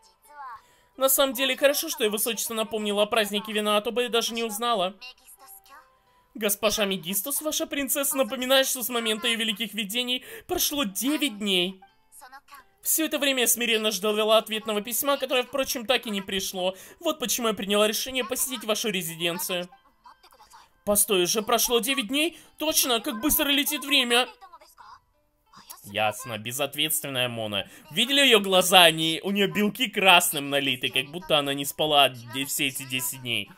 На самом деле, хорошо, что я высочество напомнила о празднике вина, а то бы я даже не узнала. Госпожа Мегистус, ваша принцесса, напоминает, что с момента ее великих видений прошло 9 дней. Все это время я смиренно ждала ответного письма, которое, впрочем, так и не пришло. Вот почему я приняла решение посетить вашу резиденцию. Постой, уже прошло 9 дней? Точно, как быстро летит время! Ясно, безответственная Мона. Видели ее глаза? Они... У нее белки красным налиты, как будто она не спала все эти 10 дней.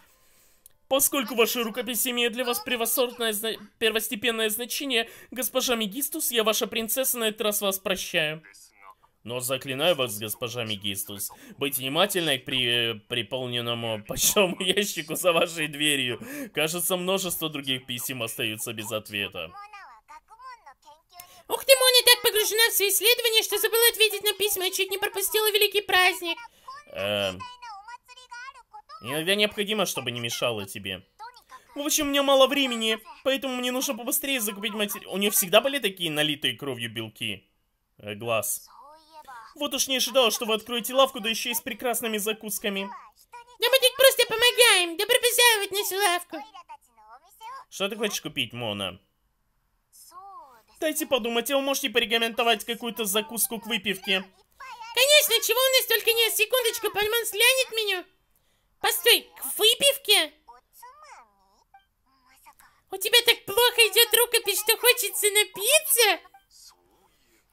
Поскольку ваши рукописи имеют для вас превосходное зна... первостепенное значение, госпожа Мегистус, я ваша принцесса, на этот раз вас прощаю. Но заклинаю вас, госпожа Мегистус, быть внимательной к при... приполненному почтовому ящику за вашей дверью. Кажется, множество других писем остаются без ответа. Ух ты, Моня так погружена в свои исследования, что забыла ответить на письма и чуть не пропустила великий праздник. Эм... Иногда необходимо, чтобы не мешало тебе. В общем, у меня мало времени, поэтому мне нужно побыстрее закупить материал. У нее всегда были такие налитые кровью белки? Э, глаз. Вот уж не ожидала, что вы откроете лавку, да еще и с прекрасными закусками. Да мы тут просто помогаем, да прописывают нашу лавку. Что ты хочешь купить, Мона? Дайте подумать, вы можете порекомендовать какую-то закуску к выпивке? Конечно, чего у нас только нет. Секундочку, пальман слянет меня. Постой, к выпивке? У тебя так плохо идет рукопись, что хочется напиться?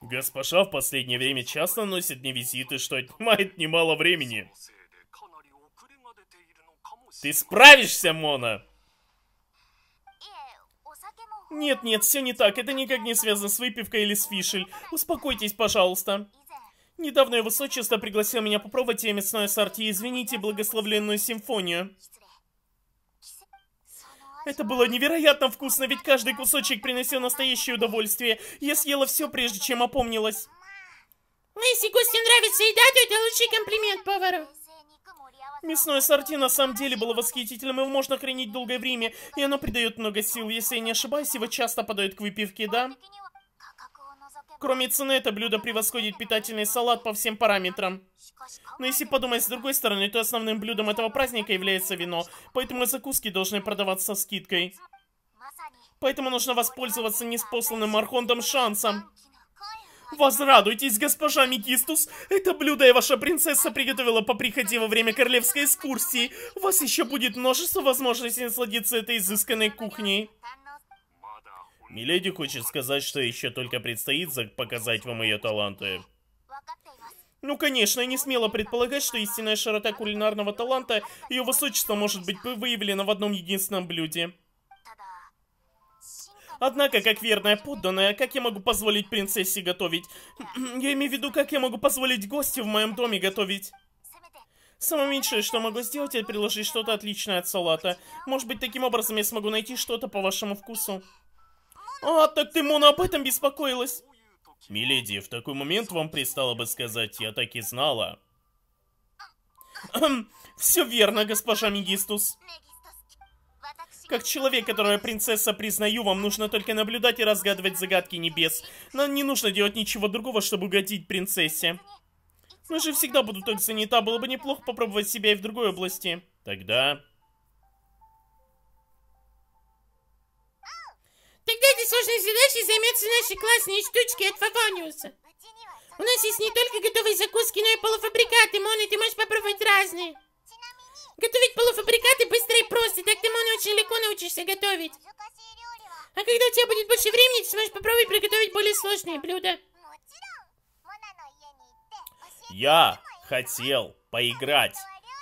Госпожа в последнее время часто носит мне визиты, что отнимает немало времени. Ты справишься, Мона! Нет-нет, все не так. Это никак не связано с выпивкой или с фишель. Успокойтесь, пожалуйста. Недавно его сочество пригласил меня попробовать ее мясное сорти. Извините, благословленную симфонию. Это было невероятно вкусно, ведь каждый кусочек приносил настоящее удовольствие. Я съела все, прежде чем опомнилась. Если Гости нравится еда, то это лучший комплимент повару. Мясное сорти на самом деле было восхитительным, его можно хранить долгое время, и оно придает много сил. Если я не ошибаюсь, его часто подают к выпивке, да? Кроме цены, это блюдо превосходит питательный салат по всем параметрам. Но если подумать с другой стороны, то основным блюдом этого праздника является вино, поэтому закуски должны продаваться со скидкой. Поэтому нужно воспользоваться неспосланным Архонтом шансом. Возрадуйтесь, госпожа Микистус. Это блюдо и ваша принцесса приготовила по приходе во время королевской экскурсии. У вас еще будет множество возможностей насладиться этой изысканной кухней. Миледи хочет сказать, что еще только предстоит показать вам ее таланты. Ну, конечно, я не смело предполагать, что истинная широта кулинарного таланта ее высочество может быть выявлена в одном единственном блюде. Однако, как верная подданная, как я могу позволить принцессе готовить? Я имею в виду, как я могу позволить гостю в моем доме готовить? Самое меньшее, что могу сделать, это приложить что-то отличное от салата. Может быть, таким образом я смогу найти что-то по вашему вкусу. А, так ты, Мона, об этом беспокоилась? Миледи, в такой момент вам пристало бы сказать, я так и знала. Эм, Все верно, госпожа Мегистус. Как человек, которого принцесса, признаю, вам нужно только наблюдать и разгадывать загадки небес. Нам не нужно делать ничего другого, чтобы угодить принцессе. Мы же всегда буду так занята, было бы неплохо попробовать себя и в другой области. Тогда... Тогда этой сложной задачей займется наш классные штучки от Фавониуса. У нас есть не только готовые закуски, но и полуфабрикаты, Мона, ты можешь попробовать разные. Готовить полуфабрикаты быстро и просто, так ты, Мона, очень легко научишься готовить. А когда у тебя будет больше времени, ты сможешь попробовать приготовить более сложные блюда. Я хотел поиграть.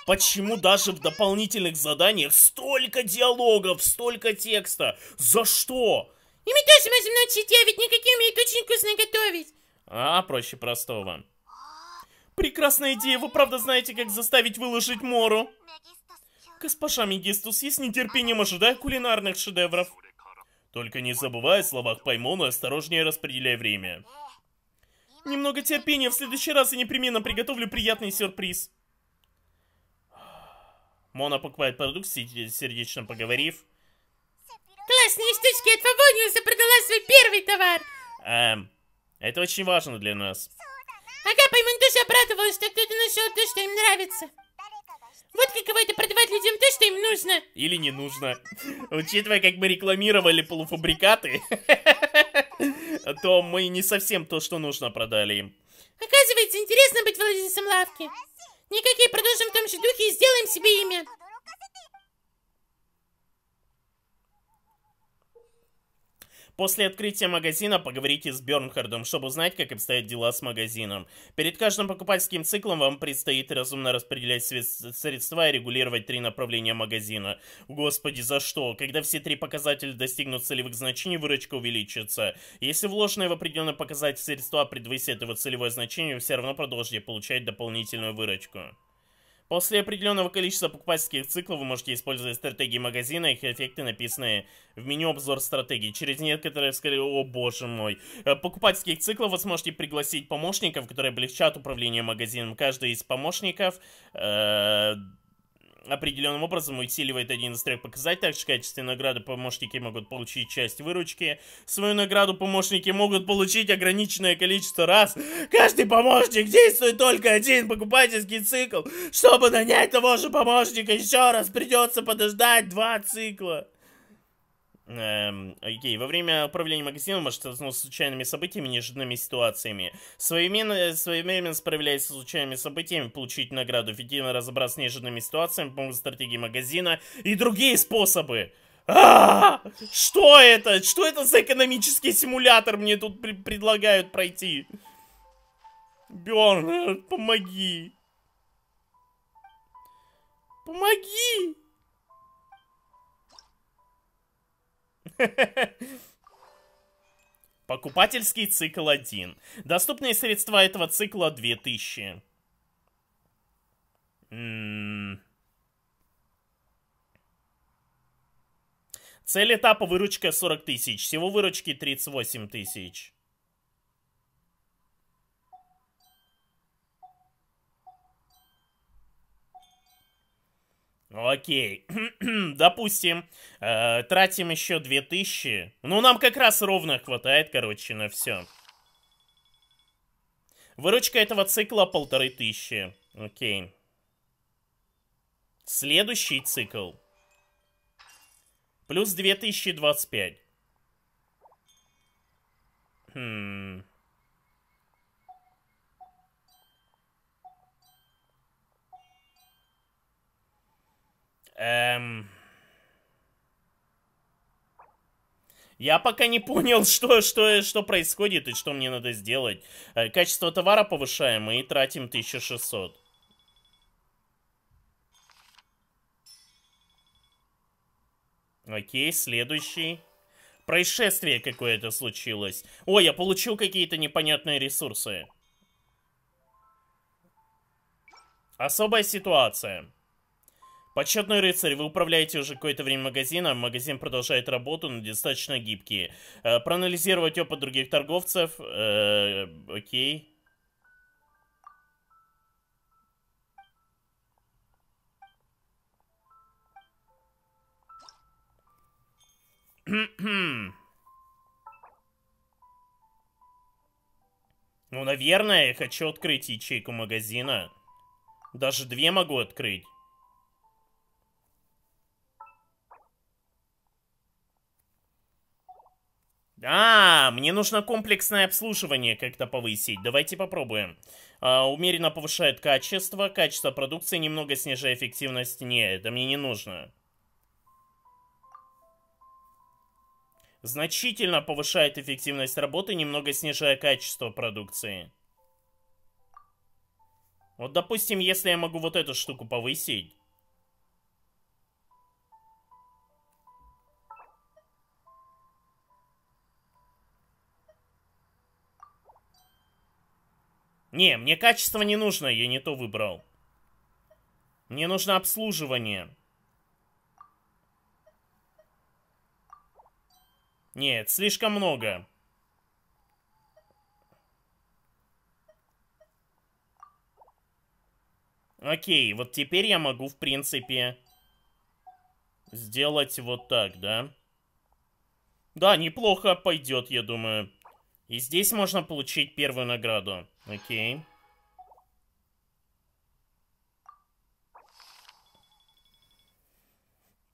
Почему даже в дополнительных заданиях столько диалогов, столько текста? За что? Ими тоже можно научить, я ведь никакими и очень вкусно готовить. А, проще простого. Прекрасная идея, вы правда знаете, как заставить выложить Мору. Госпожа Мегистус, я с нетерпением ожидаю кулинарных шедевров. Только не забывай о словах Паймону и осторожнее распределяй время. Немного терпения, в следующий раз я непременно приготовлю приятный сюрприз. Мона покупает продукт, сердечно поговорив. Классные штучки, от Фавониуса продала свой первый товар. Эм, это очень важно для нас. Ага, Паймонтуш обрадовалась, так кто-то нашел то, что им нравится. Вот каково это продавать людям то, что им нужно. Или не нужно. Учитывая, как мы рекламировали полуфабрикаты, то мы не совсем то, что нужно продали им. Оказывается, интересно быть владельцем лавки. Никакие продолжим в том же духе и сделаем себе имя. После открытия магазина поговорите с Бернхардом, чтобы узнать, как обстоят дела с магазином. Перед каждым покупательским циклом вам предстоит разумно распределять средства и регулировать три направления магазина. Господи, за что? Когда все три показателя достигнут целевых значений, выручка увеличится. Если вложенные в определенный показатель средства превысят его целевое значение, вы все равно продолжите получать дополнительную выручку. После определенного количества покупательских циклов вы можете использовать стратегии магазина, их эффекты написаны в меню обзор стратегии Через некоторые вскоре, о боже мой, э, покупательских циклов вы сможете пригласить помощников, которые облегчат управление магазином. Каждый из помощников... Э определенным образом усиливает один из трех показателей. Также в качестве награды помощники могут получить часть выручки. Свою награду помощники могут получить ограниченное количество раз. Каждый помощник действует только один покупательский цикл. Чтобы нанять того же помощника еще раз, придется подождать два цикла. Эм, окей, во время управления магазином может столкнуться с случайными событиями, неожиданными ситуациями. Своевременно, э, своевременно справляясь с случайными событиями, получить награду, эффективно разобраться с неожиданными ситуациями, помогут стратегии магазина и другие способы. А -а -а! Что это? Что это за экономический симулятор мне тут предлагают пройти? Бернард, помоги. Помоги! Покупательский цикл 1. Доступные средства этого цикла 2000. М Цель этапа выручка 40 тысяч. Всего выручки 38 тысяч. Ну, окей, допустим, э, тратим еще 2000. Ну, нам как раз ровно хватает, короче, на все. Выручка этого цикла полторы тысячи. Окей. Следующий цикл. Плюс 2025. Хм... Эм... Я пока не понял, что, что, что происходит и что мне надо сделать. Э, качество товара повышаем и тратим 1600. Окей, следующий. Происшествие какое-то случилось. О, я получил какие-то непонятные ресурсы. Особая ситуация. Почетный рыцарь, вы управляете уже какое-то время магазином, магазин продолжает работу, но достаточно гибкий. Э, проанализировать опыт других торговцев, э, окей. Ну, наверное, я хочу открыть ячейку магазина. Даже две могу открыть. А, мне нужно комплексное обслуживание как-то повысить. Давайте попробуем. А, умеренно повышает качество, качество продукции, немного снижает эффективность. Не, это мне не нужно. Значительно повышает эффективность работы, немного снижая качество продукции. Вот, допустим, если я могу вот эту штуку повысить... Не, мне качество не нужно, я не то выбрал. Мне нужно обслуживание. Нет, слишком много. Окей, вот теперь я могу, в принципе, сделать вот так, да? Да, неплохо пойдет, я думаю. И здесь можно получить первую награду. Окей.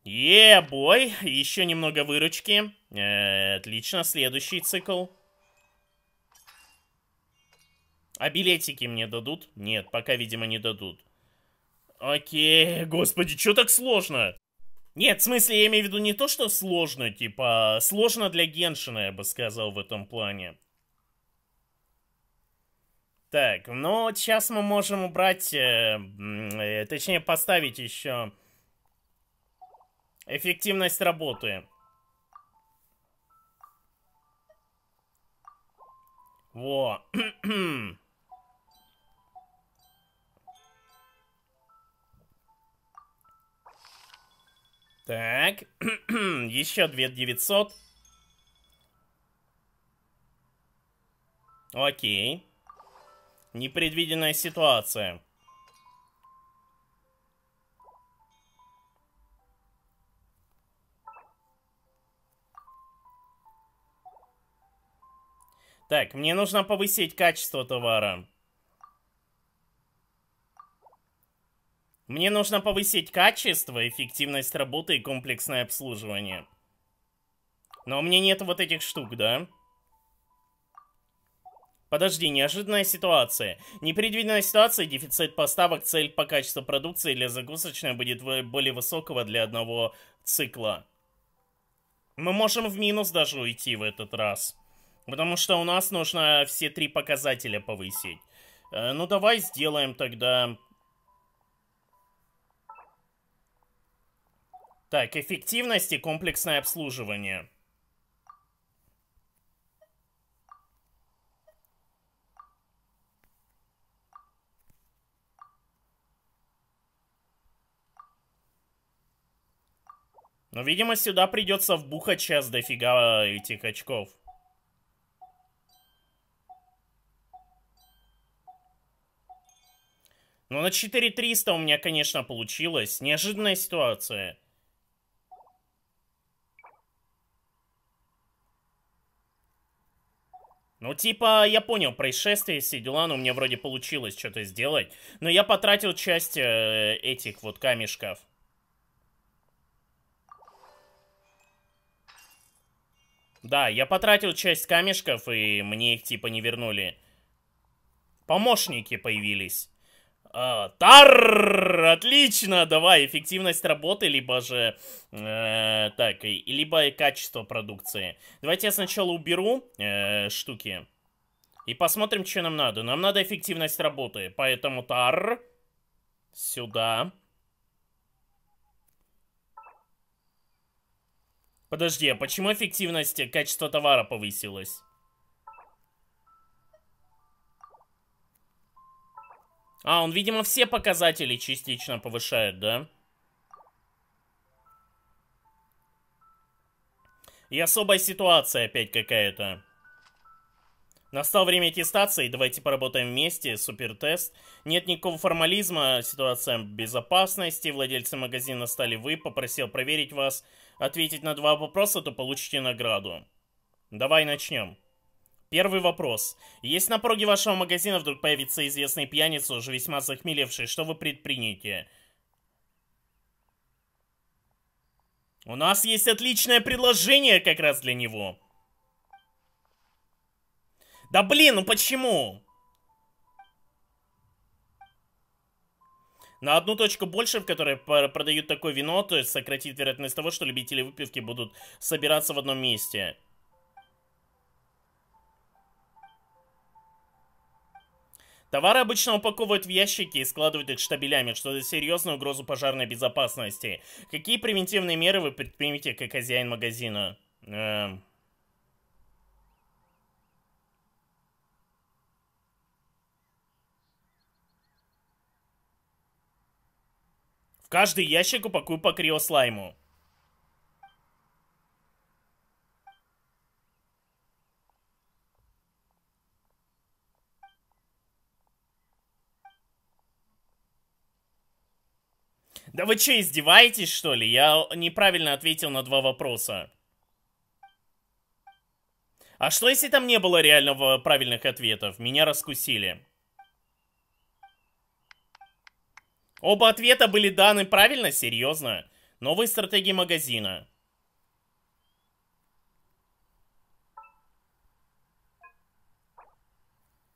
Е, бой! Еще немного выручки. Э, отлично, следующий цикл. А билетики мне дадут? Нет, пока, видимо, не дадут. Окей, господи, что так сложно? Нет, в смысле, я имею в виду не то, что сложно, типа, а, сложно для Геншина, я бы сказал, в этом плане. Так, ну сейчас мы можем убрать, э, э, точнее поставить еще эффективность работы. Во. Так, еще 2900. Окей. Непредвиденная ситуация. Так, мне нужно повысить качество товара. Мне нужно повысить качество, эффективность работы и комплексное обслуживание. Но у меня нет вот этих штук, да? Подожди, неожиданная ситуация. Непредвиденная ситуация, дефицит поставок, цель по качеству продукции для закусочной будет более высокого для одного цикла. Мы можем в минус даже уйти в этот раз. Потому что у нас нужно все три показателя повысить. Э, ну давай сделаем тогда Так, эффективность и комплексное обслуживание. Но, ну, видимо, сюда придется вбухать сейчас дофига этих очков. Ну, на 4300 у меня, конечно, получилось. Неожиданная ситуация. Ну, типа, я понял, происшествие, все дела, но у меня вроде получилось что-то сделать. Но я потратил часть э, этих вот камешков. Да, я потратил часть камешков, и мне их типа не вернули. Помощники появились. А, тар! Отлично! Давай, эффективность работы, либо же... Э, так, и, либо и качество продукции. Давайте я сначала уберу э, штуки. И посмотрим, что нам надо. Нам надо эффективность работы. Поэтому тар... Сюда. Подожди, а почему эффективность э, качество товара повысилось? А, он, видимо, все показатели частично повышает, да? И особая ситуация опять какая-то. Настало время аттестации, давайте поработаем вместе, супертест. Нет никакого формализма, ситуация безопасности, владельцы магазина стали вы, попросил проверить вас, ответить на два вопроса, то получите награду. Давай начнем. Первый вопрос. Если на проге вашего магазина вдруг появится известный пьяница, уже весьма захмелевший, что вы предприняете? У нас есть отличное предложение как раз для него. Да блин, ну почему? На одну точку больше, в которой продают такое вино, то есть сократит вероятность того, что любители выпивки будут собираться в одном месте. Товары обычно упаковывают в ящики и складывают их штабелями, что дает серьезную угрозу пожарной безопасности. Какие превентивные меры вы предпримете как хозяин магазина? Эм... В каждый ящик упакую по криослайму. Да вы что, издеваетесь, что ли? Я неправильно ответил на два вопроса. А что, если там не было реального правильных ответов? Меня раскусили. Оба ответа были даны правильно, серьезно. Новые стратегии магазина.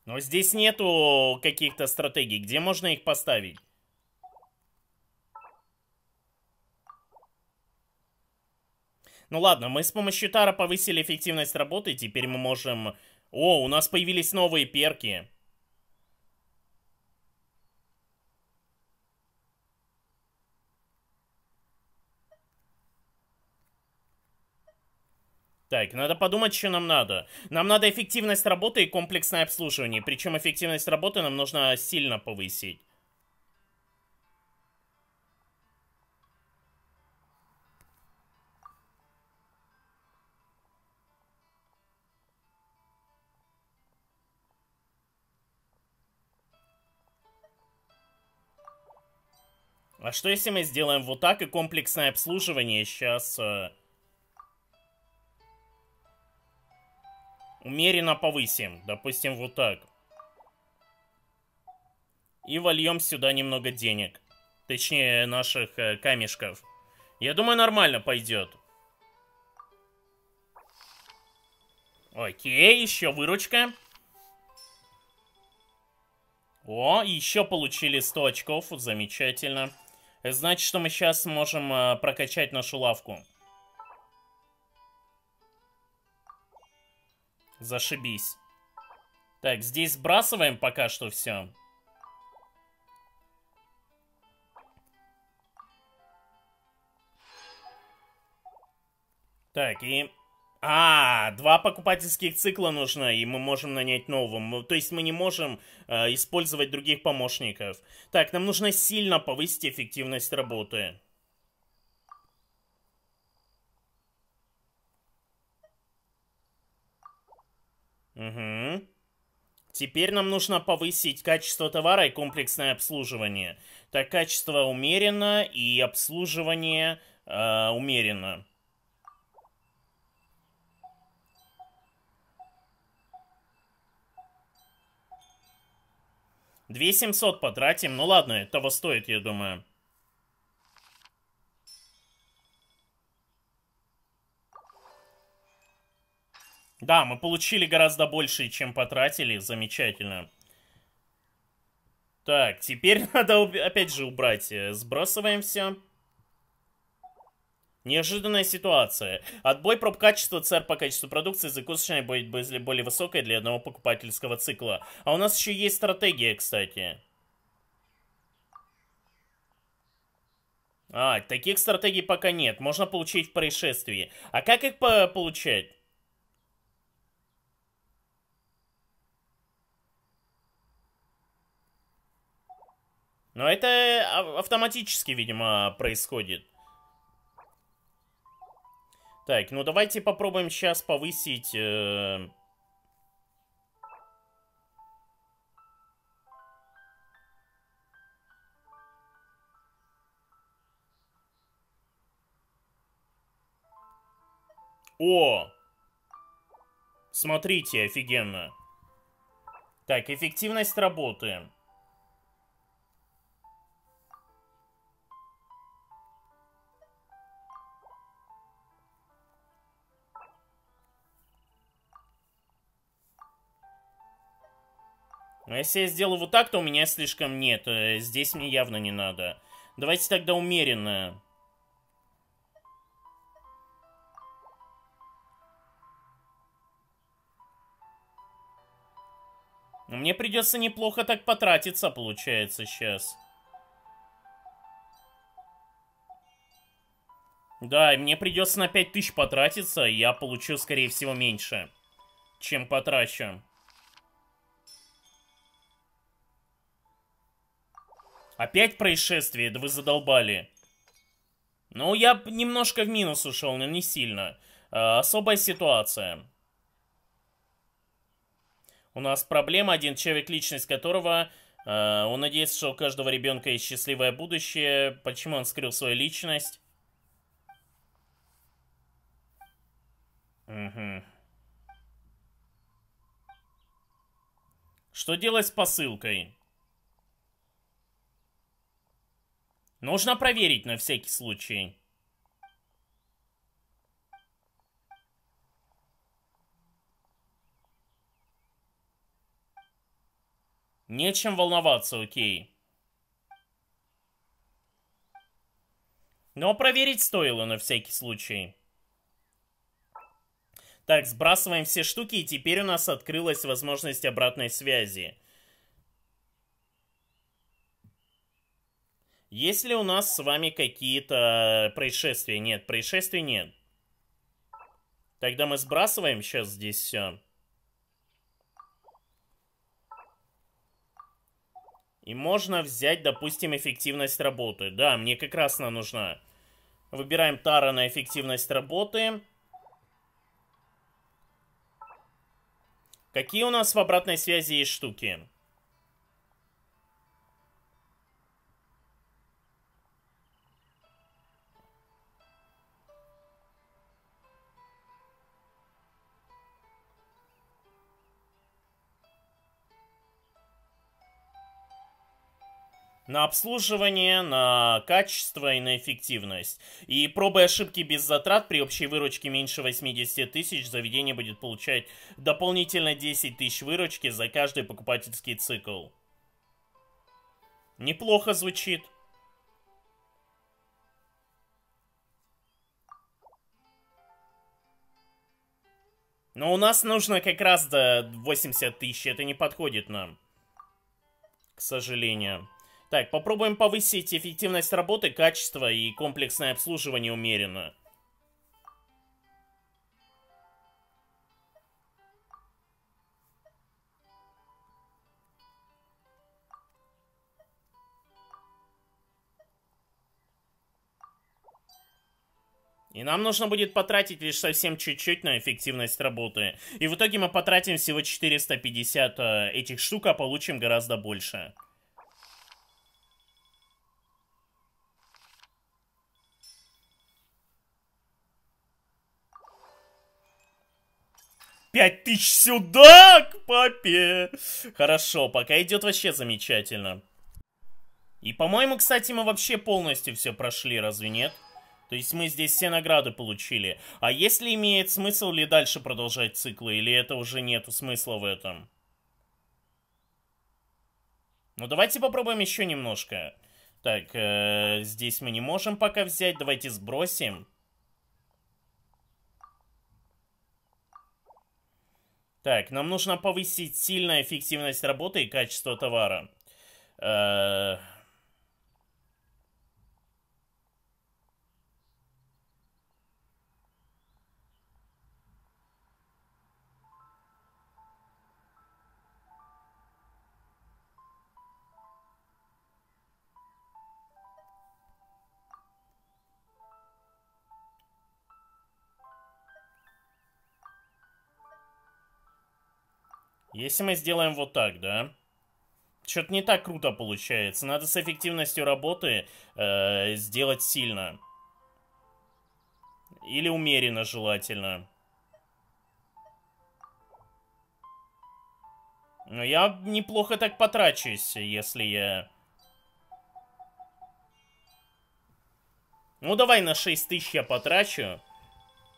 Но здесь нету каких-то стратегий. Где можно их поставить? Ну ладно, мы с помощью Тара повысили эффективность работы, теперь мы можем... О, у нас появились новые перки. Так, надо подумать, что нам надо. Нам надо эффективность работы и комплексное обслуживание. Причем эффективность работы нам нужно сильно повысить. А что если мы сделаем вот так и комплексное обслуживание сейчас... Э, умеренно повысим. Допустим, вот так. И вольем сюда немного денег. Точнее, наших э, камешков. Я думаю, нормально пойдет. Окей, еще выручка. О, еще получили 100 очков. Замечательно. Это значит, что мы сейчас можем э, прокачать нашу лавку. Зашибись. Так, здесь сбрасываем пока что все. Так, и а, два покупательских цикла нужно, и мы можем нанять нового. То есть мы не можем э, использовать других помощников. Так, нам нужно сильно повысить эффективность работы. Угу. Теперь нам нужно повысить качество товара и комплексное обслуживание. Так, качество умеренно и обслуживание э, умеренно. 2700 потратим. Ну ладно, этого стоит, я думаю. Да, мы получили гораздо больше, чем потратили. Замечательно. Так, теперь надо опять же убрать. Э, Сбрасываем все. Неожиданная ситуация. Отбой проб качества ЦР по качеству продукции закусочной будет более высокая для одного покупательского цикла. А у нас еще есть стратегия, кстати. А, таких стратегий пока нет. Можно получить в происшествии. А как их по получать? Но ну, это а, автоматически, видимо, происходит. Так, ну давайте попробуем сейчас повысить... Э... О! Смотрите, офигенно. Так, эффективность работы. Но а если я сделаю вот так, то у меня слишком нет. Э, здесь мне явно не надо. Давайте тогда умеренно. Мне придется неплохо так потратиться, получается, сейчас. Да, мне придется на 5000 потратиться, и я получу, скорее всего, меньше, чем потрачу. Опять происшествие? Да вы задолбали. Ну, я немножко в минус ушел, но не сильно. А, особая ситуация. У нас проблема, один человек, личность которого... А, он надеется, что у каждого ребенка есть счастливое будущее. Почему он скрыл свою личность? Угу. Что делать с посылкой? Нужно проверить на всякий случай. Нечем волноваться, окей. Но проверить стоило на всякий случай. Так, сбрасываем все штуки, и теперь у нас открылась возможность обратной связи. Есть ли у нас с вами какие-то э, происшествия? Нет, происшествий нет. Тогда мы сбрасываем сейчас здесь все. И можно взять, допустим, эффективность работы. Да, мне как раз она нужна. Выбираем Тара на эффективность работы. Какие у нас в обратной связи есть штуки? на обслуживание, на качество и на эффективность. И пробы ошибки без затрат при общей выручке меньше 80 тысяч заведение будет получать дополнительно 10 тысяч выручки за каждый покупательский цикл. Неплохо звучит. Но у нас нужно как раз до 80 тысяч, это не подходит нам. К сожалению. Так, попробуем повысить эффективность работы, качество и комплексное обслуживание умеренно. И нам нужно будет потратить лишь совсем чуть-чуть на эффективность работы. И в итоге мы потратим всего 450 э, этих штук, а получим гораздо больше. Пять тысяч сюда к папе. Хорошо, пока идет вообще замечательно. И, по-моему, кстати, мы вообще полностью все прошли, разве нет? То есть мы здесь все награды получили. А если имеет смысл ли дальше продолжать циклы, или это уже нету смысла в этом? Ну, давайте попробуем еще немножко. Так, э -э, здесь мы не можем пока взять. Давайте сбросим. Так, нам нужно повысить сильно эффективность работы и качество товара. Э Если мы сделаем вот так, да? Что-то не так круто получается. Надо с эффективностью работы э, сделать сильно. Или умеренно желательно. Но я неплохо так потрачусь, если я... Ну, давай на 6 тысяч я потрачу.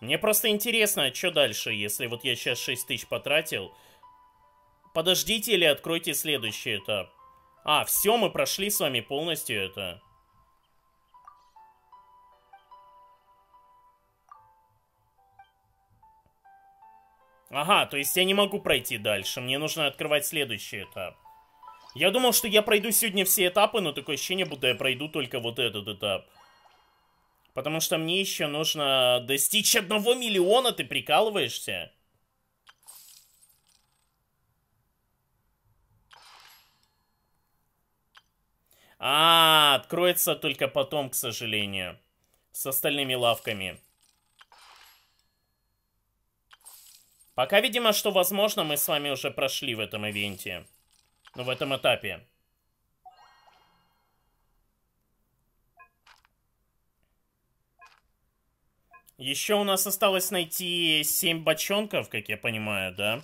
Мне просто интересно, а что дальше, если вот я сейчас 6 тысяч потратил. Подождите или откройте следующий этап. А, все, мы прошли с вами полностью это. Ага, то есть я не могу пройти дальше. Мне нужно открывать следующий этап. Я думал, что я пройду сегодня все этапы, но такое ощущение, будто я пройду только вот этот этап. Потому что мне еще нужно достичь одного миллиона, ты прикалываешься? А, откроется только потом, к сожалению. С остальными лавками. Пока, видимо, что возможно, мы с вами уже прошли в этом ивенте. Ну, в этом этапе. Еще у нас осталось найти 7 бочонков, как я понимаю, да? Да.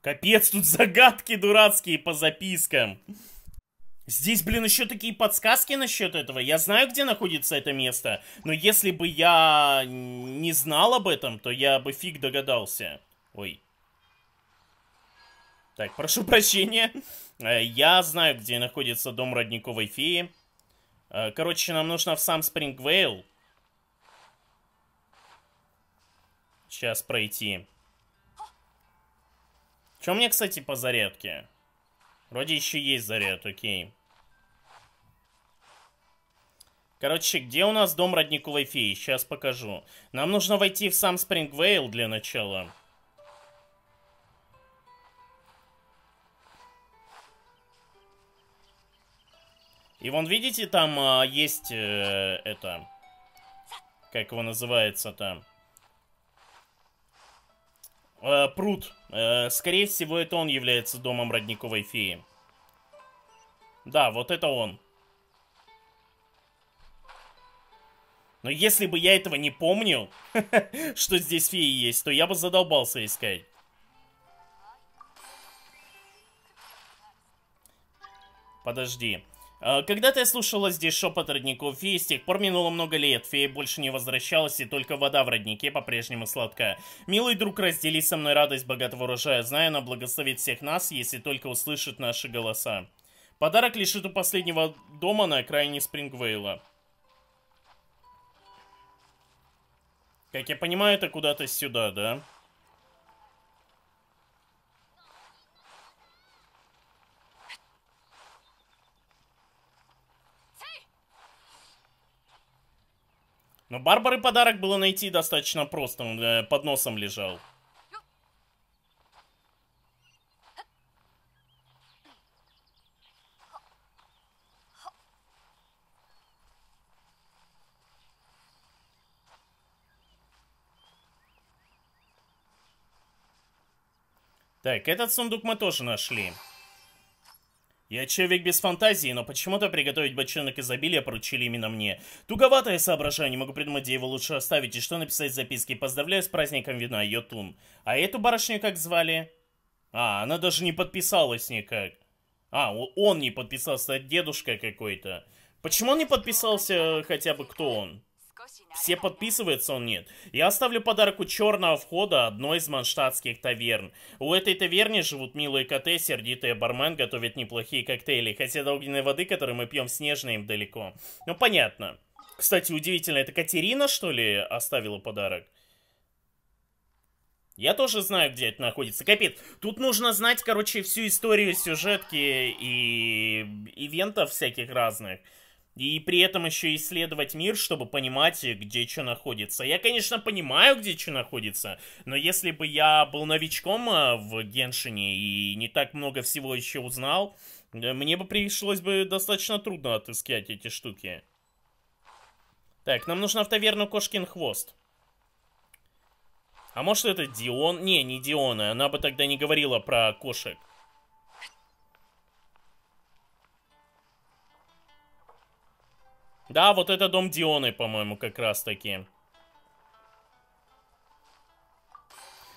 Капец, тут загадки дурацкие по запискам. Здесь, блин, еще такие подсказки насчет этого. Я знаю, где находится это место, но если бы я не знал об этом, то я бы фиг догадался. Ой. Так, прошу прощения. Э, я знаю, где находится дом родниковой феи. Э, короче, нам нужно в сам Спрингвейл. Сейчас пройти. Что мне, кстати, по зарядке? Вроде еще есть заряд, окей. Короче, где у нас дом родниковой феи? Сейчас покажу. Нам нужно войти в сам Спрингвейл для начала. И вон, видите, там а, есть э, это... Как его называется там? Э, пруд. Э, скорее всего, это он является домом родниковой феи. Да, вот это он. Но если бы я этого не помнил, что здесь феи есть, то я бы задолбался искать. Подожди. Э, когда-то я слушала здесь шепот родников феи, с тех пор минуло много лет, фея больше не возвращалась, и только вода в роднике по-прежнему сладкая. Милый друг, раздели со мной радость богатого урожая, зная, она благословит всех нас, если только услышит наши голоса. Подарок лишит у последнего дома на окраине Спрингвейла. Как я понимаю, это куда-то сюда, да? Да. Но Барбары подарок было найти достаточно просто, он э, под носом лежал. Так, этот сундук мы тоже нашли. Я человек без фантазии, но почему-то приготовить бочонок изобилия поручили именно мне. Туговатое соображение, могу придумать, где его лучше оставить и что написать в записке. Поздравляю с праздником вина, Йотун. А эту барышню как звали? А, она даже не подписалась никак. А, он не подписался, дедушка какой-то. Почему он не подписался хотя бы кто он? Все подписываются, он нет. Я оставлю подарок у черного входа одной из манштатских таверн. У этой таверни живут милые коты, сердитые бармен готовят неплохие коктейли, хотя до огненной воды, которую мы пьем в снежной, им далеко. Ну, понятно. Кстати, удивительно, это Катерина, что ли, оставила подарок? Я тоже знаю, где это находится. Капит, тут нужно знать, короче, всю историю сюжетки и ивентов всяких разных. И при этом еще исследовать мир, чтобы понимать, э, где что находится. Я, конечно, понимаю, где что находится, но если бы я был новичком э, в Геншине и не так много всего еще узнал, э, мне бы пришлось бы достаточно трудно отыскать эти штуки. Так, нам нужно в таверну Кошкин Хвост. А может это Дион? Не, не Диона, она бы тогда не говорила про кошек. Да, вот это дом Дионы, по-моему, как раз таки.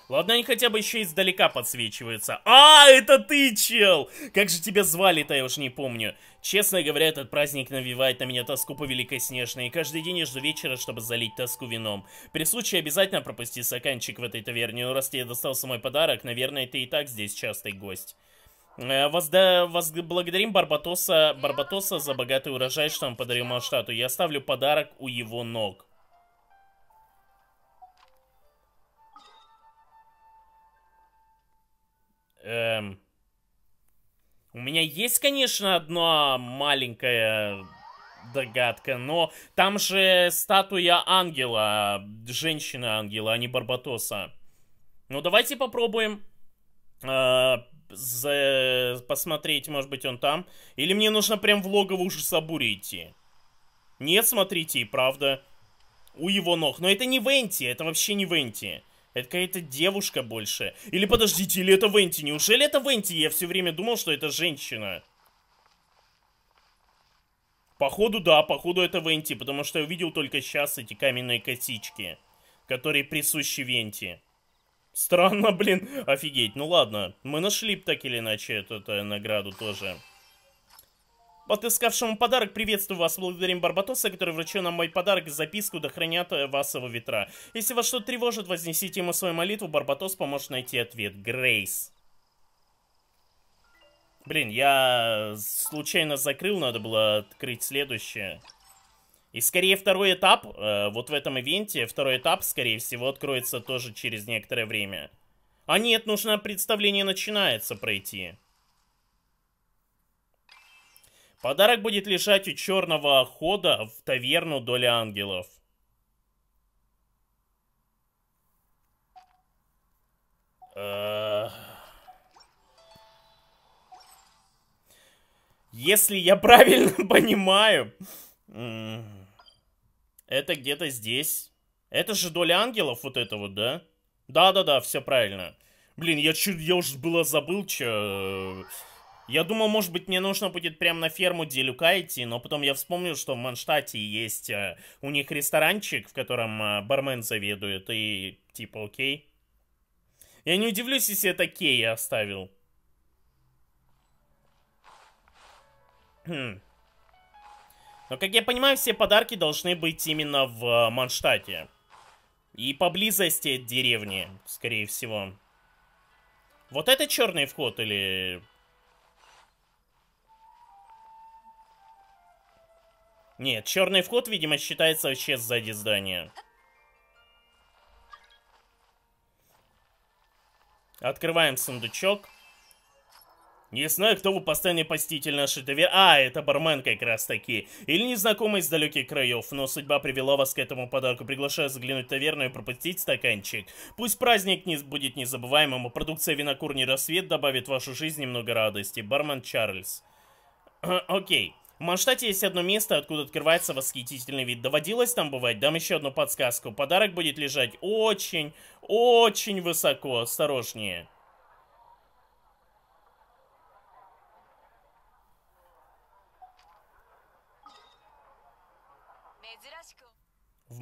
Ладно, они хотя бы еще издалека подсвечиваются. А, это ты, чел! Как же тебя звали-то, я уж не помню. Честно говоря, этот праздник навевает на меня тоску по Великой Снежной, и каждый день я жду вечера, чтобы залить тоску вином. При случае обязательно пропусти стаканчик в этой таверне, но ну, раз тебе достался мой подарок, наверное, ты и так здесь частый гость. Э, Возда... Возблагодарим Барбатоса... Барбатоса за богатый урожай, что он подарил Малштату. Я ставлю подарок у его ног. Эм... У меня есть, конечно, одна маленькая догадка, но там же статуя ангела, женщина-ангела, а не Барбатоса. Ну, давайте попробуем э, за... посмотреть, может быть, он там. Или мне нужно прям в логово ужаса бури идти. Нет, смотрите, и правда. У его ног. Но это не Венти, это вообще не Венти. Это какая-то девушка больше. Или подождите, или это Венти? Неужели это Венти? Я все время думал, что это женщина. Походу, да, походу это Венти, потому что я увидел только сейчас эти каменные косички, которые присущи Венти. Странно, блин. Офигеть. Ну ладно. Мы нашли так или иначе эту, эту награду тоже. Отыскавшему подарок, приветствую вас, благодарим Барбатоса, который вручил нам мой подарок и записку «Да хранят вас его ветра». Если вас что-то тревожит, вознесите ему свою молитву, Барбатос поможет найти ответ. Грейс. Блин, я случайно закрыл, надо было открыть следующее. И скорее второй этап, э, вот в этом ивенте, второй этап, скорее всего, откроется тоже через некоторое время. А нет, нужно представление начинается пройти. Подарок будет лежать у черного хода в таверну Доля Ангелов. Э. Если я правильно понимаю... Это где-то здесь. Это же доля ангелов вот это вот, да? Да-да-да, все правильно. Блин, я чуть, я уже было забыл, че... Э, я думал, может быть, мне нужно будет прямо на ферму Делюка идти, но потом я вспомнил, что в Манштате есть э, у них ресторанчик, в котором э, бармен заведует, и типа окей. Я не удивлюсь, если это Кей я оставил. Хм. Но, как я понимаю, все подарки должны быть именно в э, Манштате. И поблизости от деревни, скорее всего. Вот это черный вход или... Нет, черный вход, видимо, считается вообще сзади здания. Открываем сундучок. Не знаю, кто вы постоянный поститель нашей доверия. А, а, это бармен как раз таки. Или незнакомый из далеких краев, но судьба привела вас к этому подарку. Приглашаю заглянуть в таверну и пропустить стаканчик. Пусть праздник не будет незабываемым, а продукция винокурни «Рассвет» добавит в вашу жизнь немного радости. Бармен Чарльз. Окей. В Манштате есть одно место, откуда открывается восхитительный вид. Доводилось там бывать? Дам еще одну подсказку. Подарок будет лежать очень, очень высоко. Осторожнее.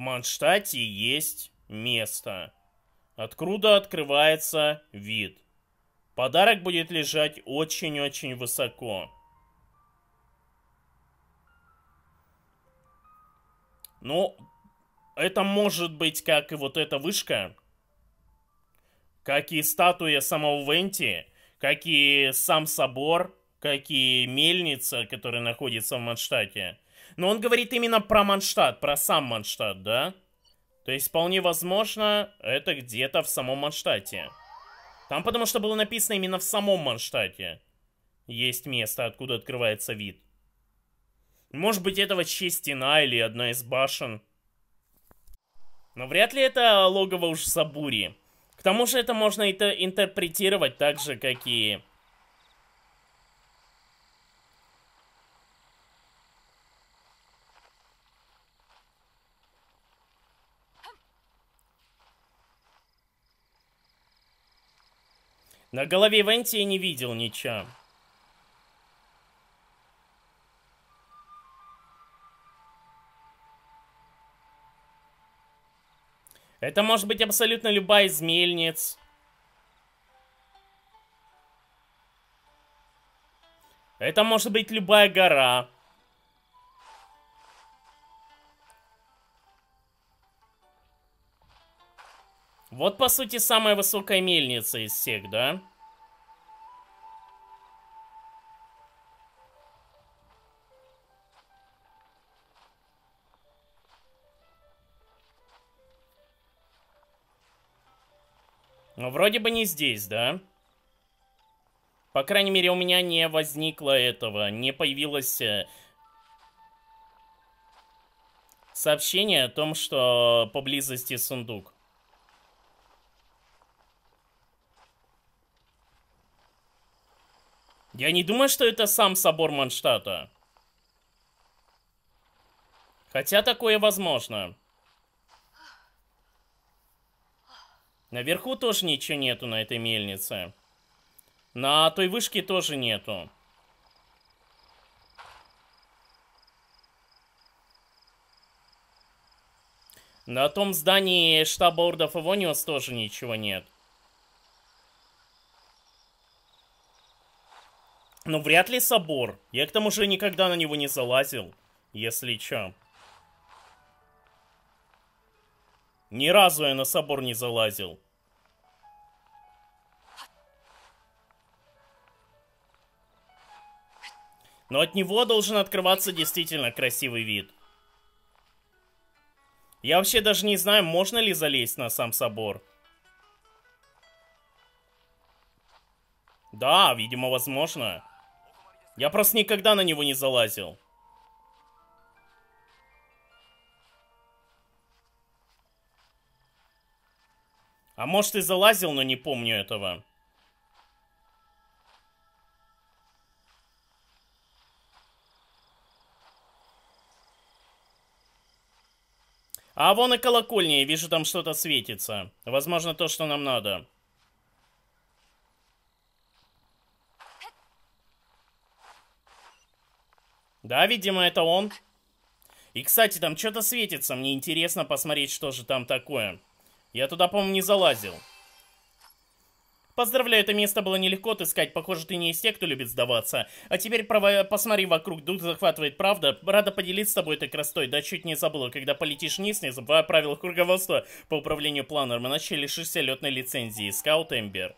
Манштате есть место, откуда открывается вид. Подарок будет лежать очень-очень высоко. Ну, это может быть как и вот эта вышка, как и статуя самого Венти, как и сам собор, как и мельница, которая находится в Манштате. Но он говорит именно про Манштадт, про сам Манштадт, да? То есть, вполне возможно, это где-то в самом Манштате. Там потому что было написано именно в самом Манштате, Есть место, откуда открывается вид. Может быть, это вообще стена или одна из башен. Но вряд ли это логово уж Сабури. К тому же это можно это интерпретировать так же, как и На голове Венти я не видел ничего. Это может быть абсолютно любая из мельниц. Это может быть любая гора. Вот, по сути, самая высокая мельница из всех, да? Но ну, вроде бы не здесь, да? По крайней мере, у меня не возникло этого, не появилось э, сообщение о том, что поблизости сундук. Я не думаю, что это сам собор Манштата. Хотя такое возможно. Наверху тоже ничего нету на этой мельнице. На той вышке тоже нету. На том здании штаба Ордов Ивониус тоже ничего нет. Ну, вряд ли собор. Я к тому же никогда на него не залазил. Если чё. Ни разу я на собор не залазил. Но от него должен открываться действительно красивый вид. Я вообще даже не знаю, можно ли залезть на сам собор. Да, видимо, возможно. Я просто никогда на него не залазил. А может и залазил, но не помню этого. А вон и колокольня, я вижу, там что-то светится. Возможно, то, что нам надо. Да, видимо, это он. И, кстати, там что-то светится. Мне интересно посмотреть, что же там такое. Я туда, по-моему, не залазил. Поздравляю, это место было нелегко отыскать. Похоже, ты не из тех, кто любит сдаваться. А теперь права... посмотри вокруг, дух захватывает правда. Рада поделиться с тобой этой красотой. Да чуть не забыла, когда полетишь вниз, не забывай о правилах руководства по управлению планером, иначе лишишься летной лицензии. Скаут Эмбер.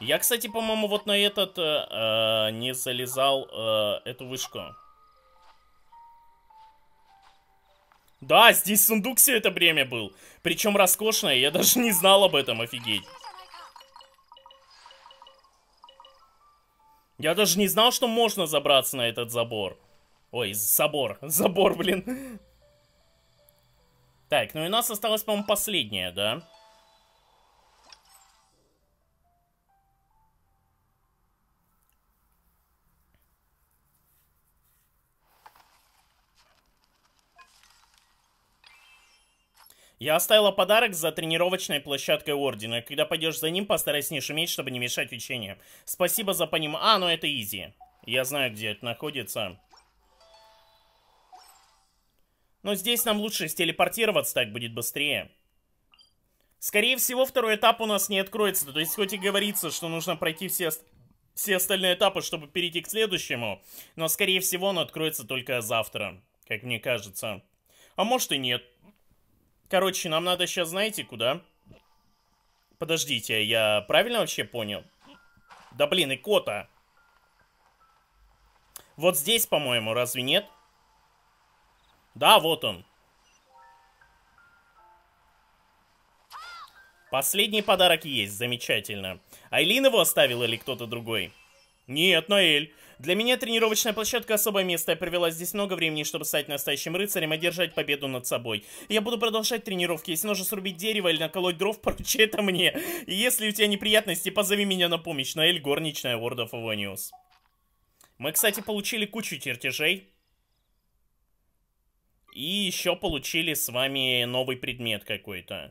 Я, кстати, по-моему, вот на этот э, э не залезал э, эту вышку. Да, здесь сундук все это время был. Причем роскошное, я даже не знал об этом, офигеть. Я даже не знал, что можно забраться на этот забор. Ой, забор, Забор, блин. Так, ну и у нас осталось по-моему, последняя, да? Я оставила подарок за тренировочной площадкой Ордена. Когда пойдешь за ним, постарайся не шуметь, чтобы не мешать учению. Спасибо за поним... А, ну это изи. Я знаю, где это находится. Но здесь нам лучше стелепортироваться, так будет быстрее. Скорее всего, второй этап у нас не откроется. То есть, хоть и говорится, что нужно пройти все, все остальные этапы, чтобы перейти к следующему. Но, скорее всего, он откроется только завтра, как мне кажется. А может и нет. Короче, нам надо сейчас, знаете, куда? Подождите, а я правильно вообще понял? Да блин, и кота. Вот здесь, по-моему, разве нет? Да, вот он. Последний подарок есть, замечательно. Айлин его оставил или кто-то другой? Нет, Наэль. Для меня тренировочная площадка особое место. Я провела здесь много времени, чтобы стать настоящим рыцарем и одержать победу над собой. Я буду продолжать тренировки. Если нужно срубить дерево или наколоть дров, поручи это мне. И если у тебя неприятности, позови меня на помощь. Наэль Горничная, World of Avonius. Мы, кстати, получили кучу чертежей. И еще получили с вами новый предмет какой-то.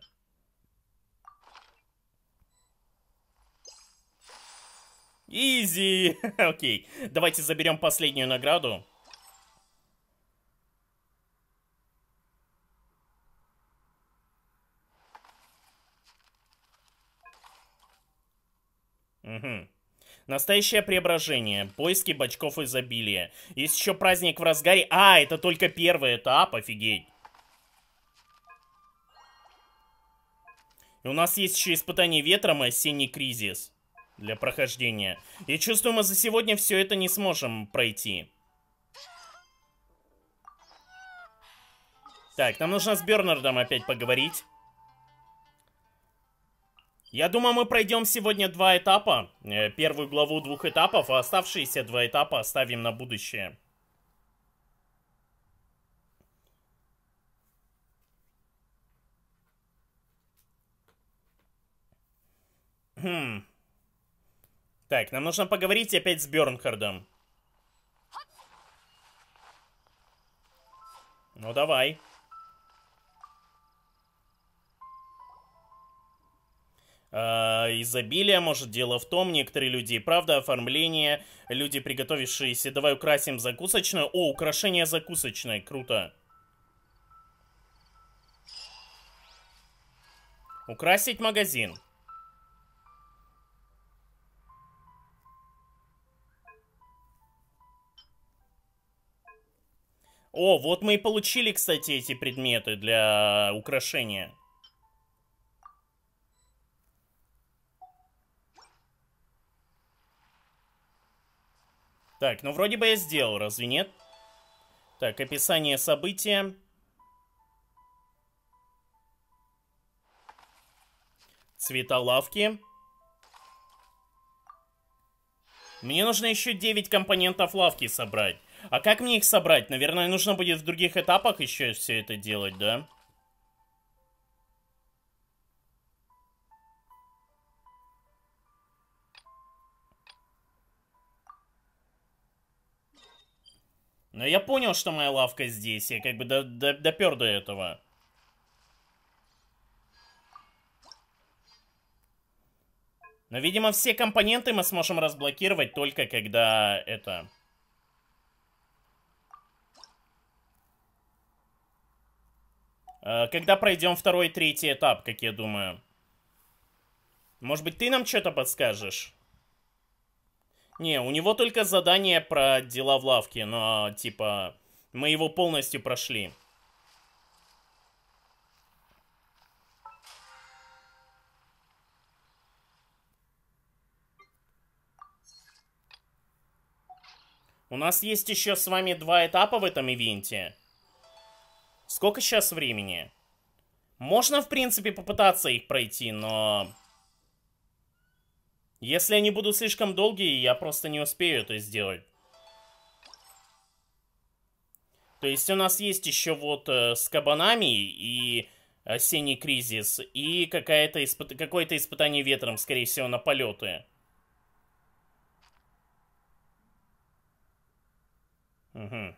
Изи! Окей, давайте заберем последнюю награду. Угу. Настоящее преображение. Поиски бачков изобилия. Есть еще праздник в разгаре. А, это только первый этап, офигеть. И у нас есть еще испытание ветром и осенний кризис для прохождения. Я чувствую, мы за сегодня все это не сможем пройти. Так, нам нужно с Бернардом опять поговорить. Я думаю, мы пройдем сегодня два этапа. Э, первую главу двух этапов, а оставшиеся два этапа оставим на будущее. Хм... Так, нам нужно поговорить опять с Бернхардом. Ну давай. А, изобилие, может, дело в том, некоторые люди, правда, оформление, люди, приготовившиеся, давай украсим закусочную. О, украшение закусочной, круто. Украсить магазин. О, вот мы и получили, кстати, эти предметы для украшения. Так, ну вроде бы я сделал, разве нет? Так, описание события. Цвета лавки. Мне нужно еще 9 компонентов лавки собрать. А как мне их собрать? Наверное, нужно будет в других этапах еще все это делать, да? Но я понял, что моя лавка здесь. Я как бы до, до, допер до этого. Но, видимо, все компоненты мы сможем разблокировать только когда это... Э, когда пройдем второй и третий этап, как я думаю. Может быть, ты нам что-то подскажешь? Не, у него только задание про дела в лавке, но, типа, мы его полностью прошли. У нас есть еще с вами два этапа в этом ивенте. Сколько сейчас времени? Можно, в принципе, попытаться их пройти, но... Если они будут слишком долгие, я просто не успею это сделать. То есть у нас есть еще вот э, с кабанами и осенний кризис, и какое-то испы... какое испытание ветром, скорее всего, на полеты. Угу.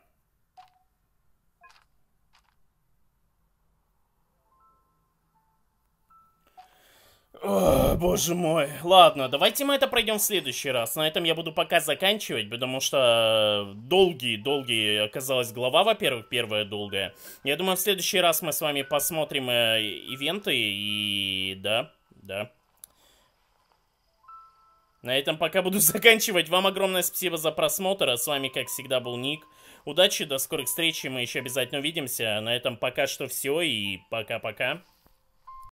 О, боже мой. Ладно, давайте мы это пройдем в следующий раз. На этом я буду пока заканчивать, потому что э, долгие-долгие оказалась глава, во-первых, первая долгая. Я думаю, в следующий раз мы с вами посмотрим э, ивенты и... да, да. На этом пока буду заканчивать. Вам огромное спасибо за просмотр. А с вами, как всегда, был Ник. Удачи, до скорых встреч, мы еще обязательно увидимся. На этом пока что все и пока-пока.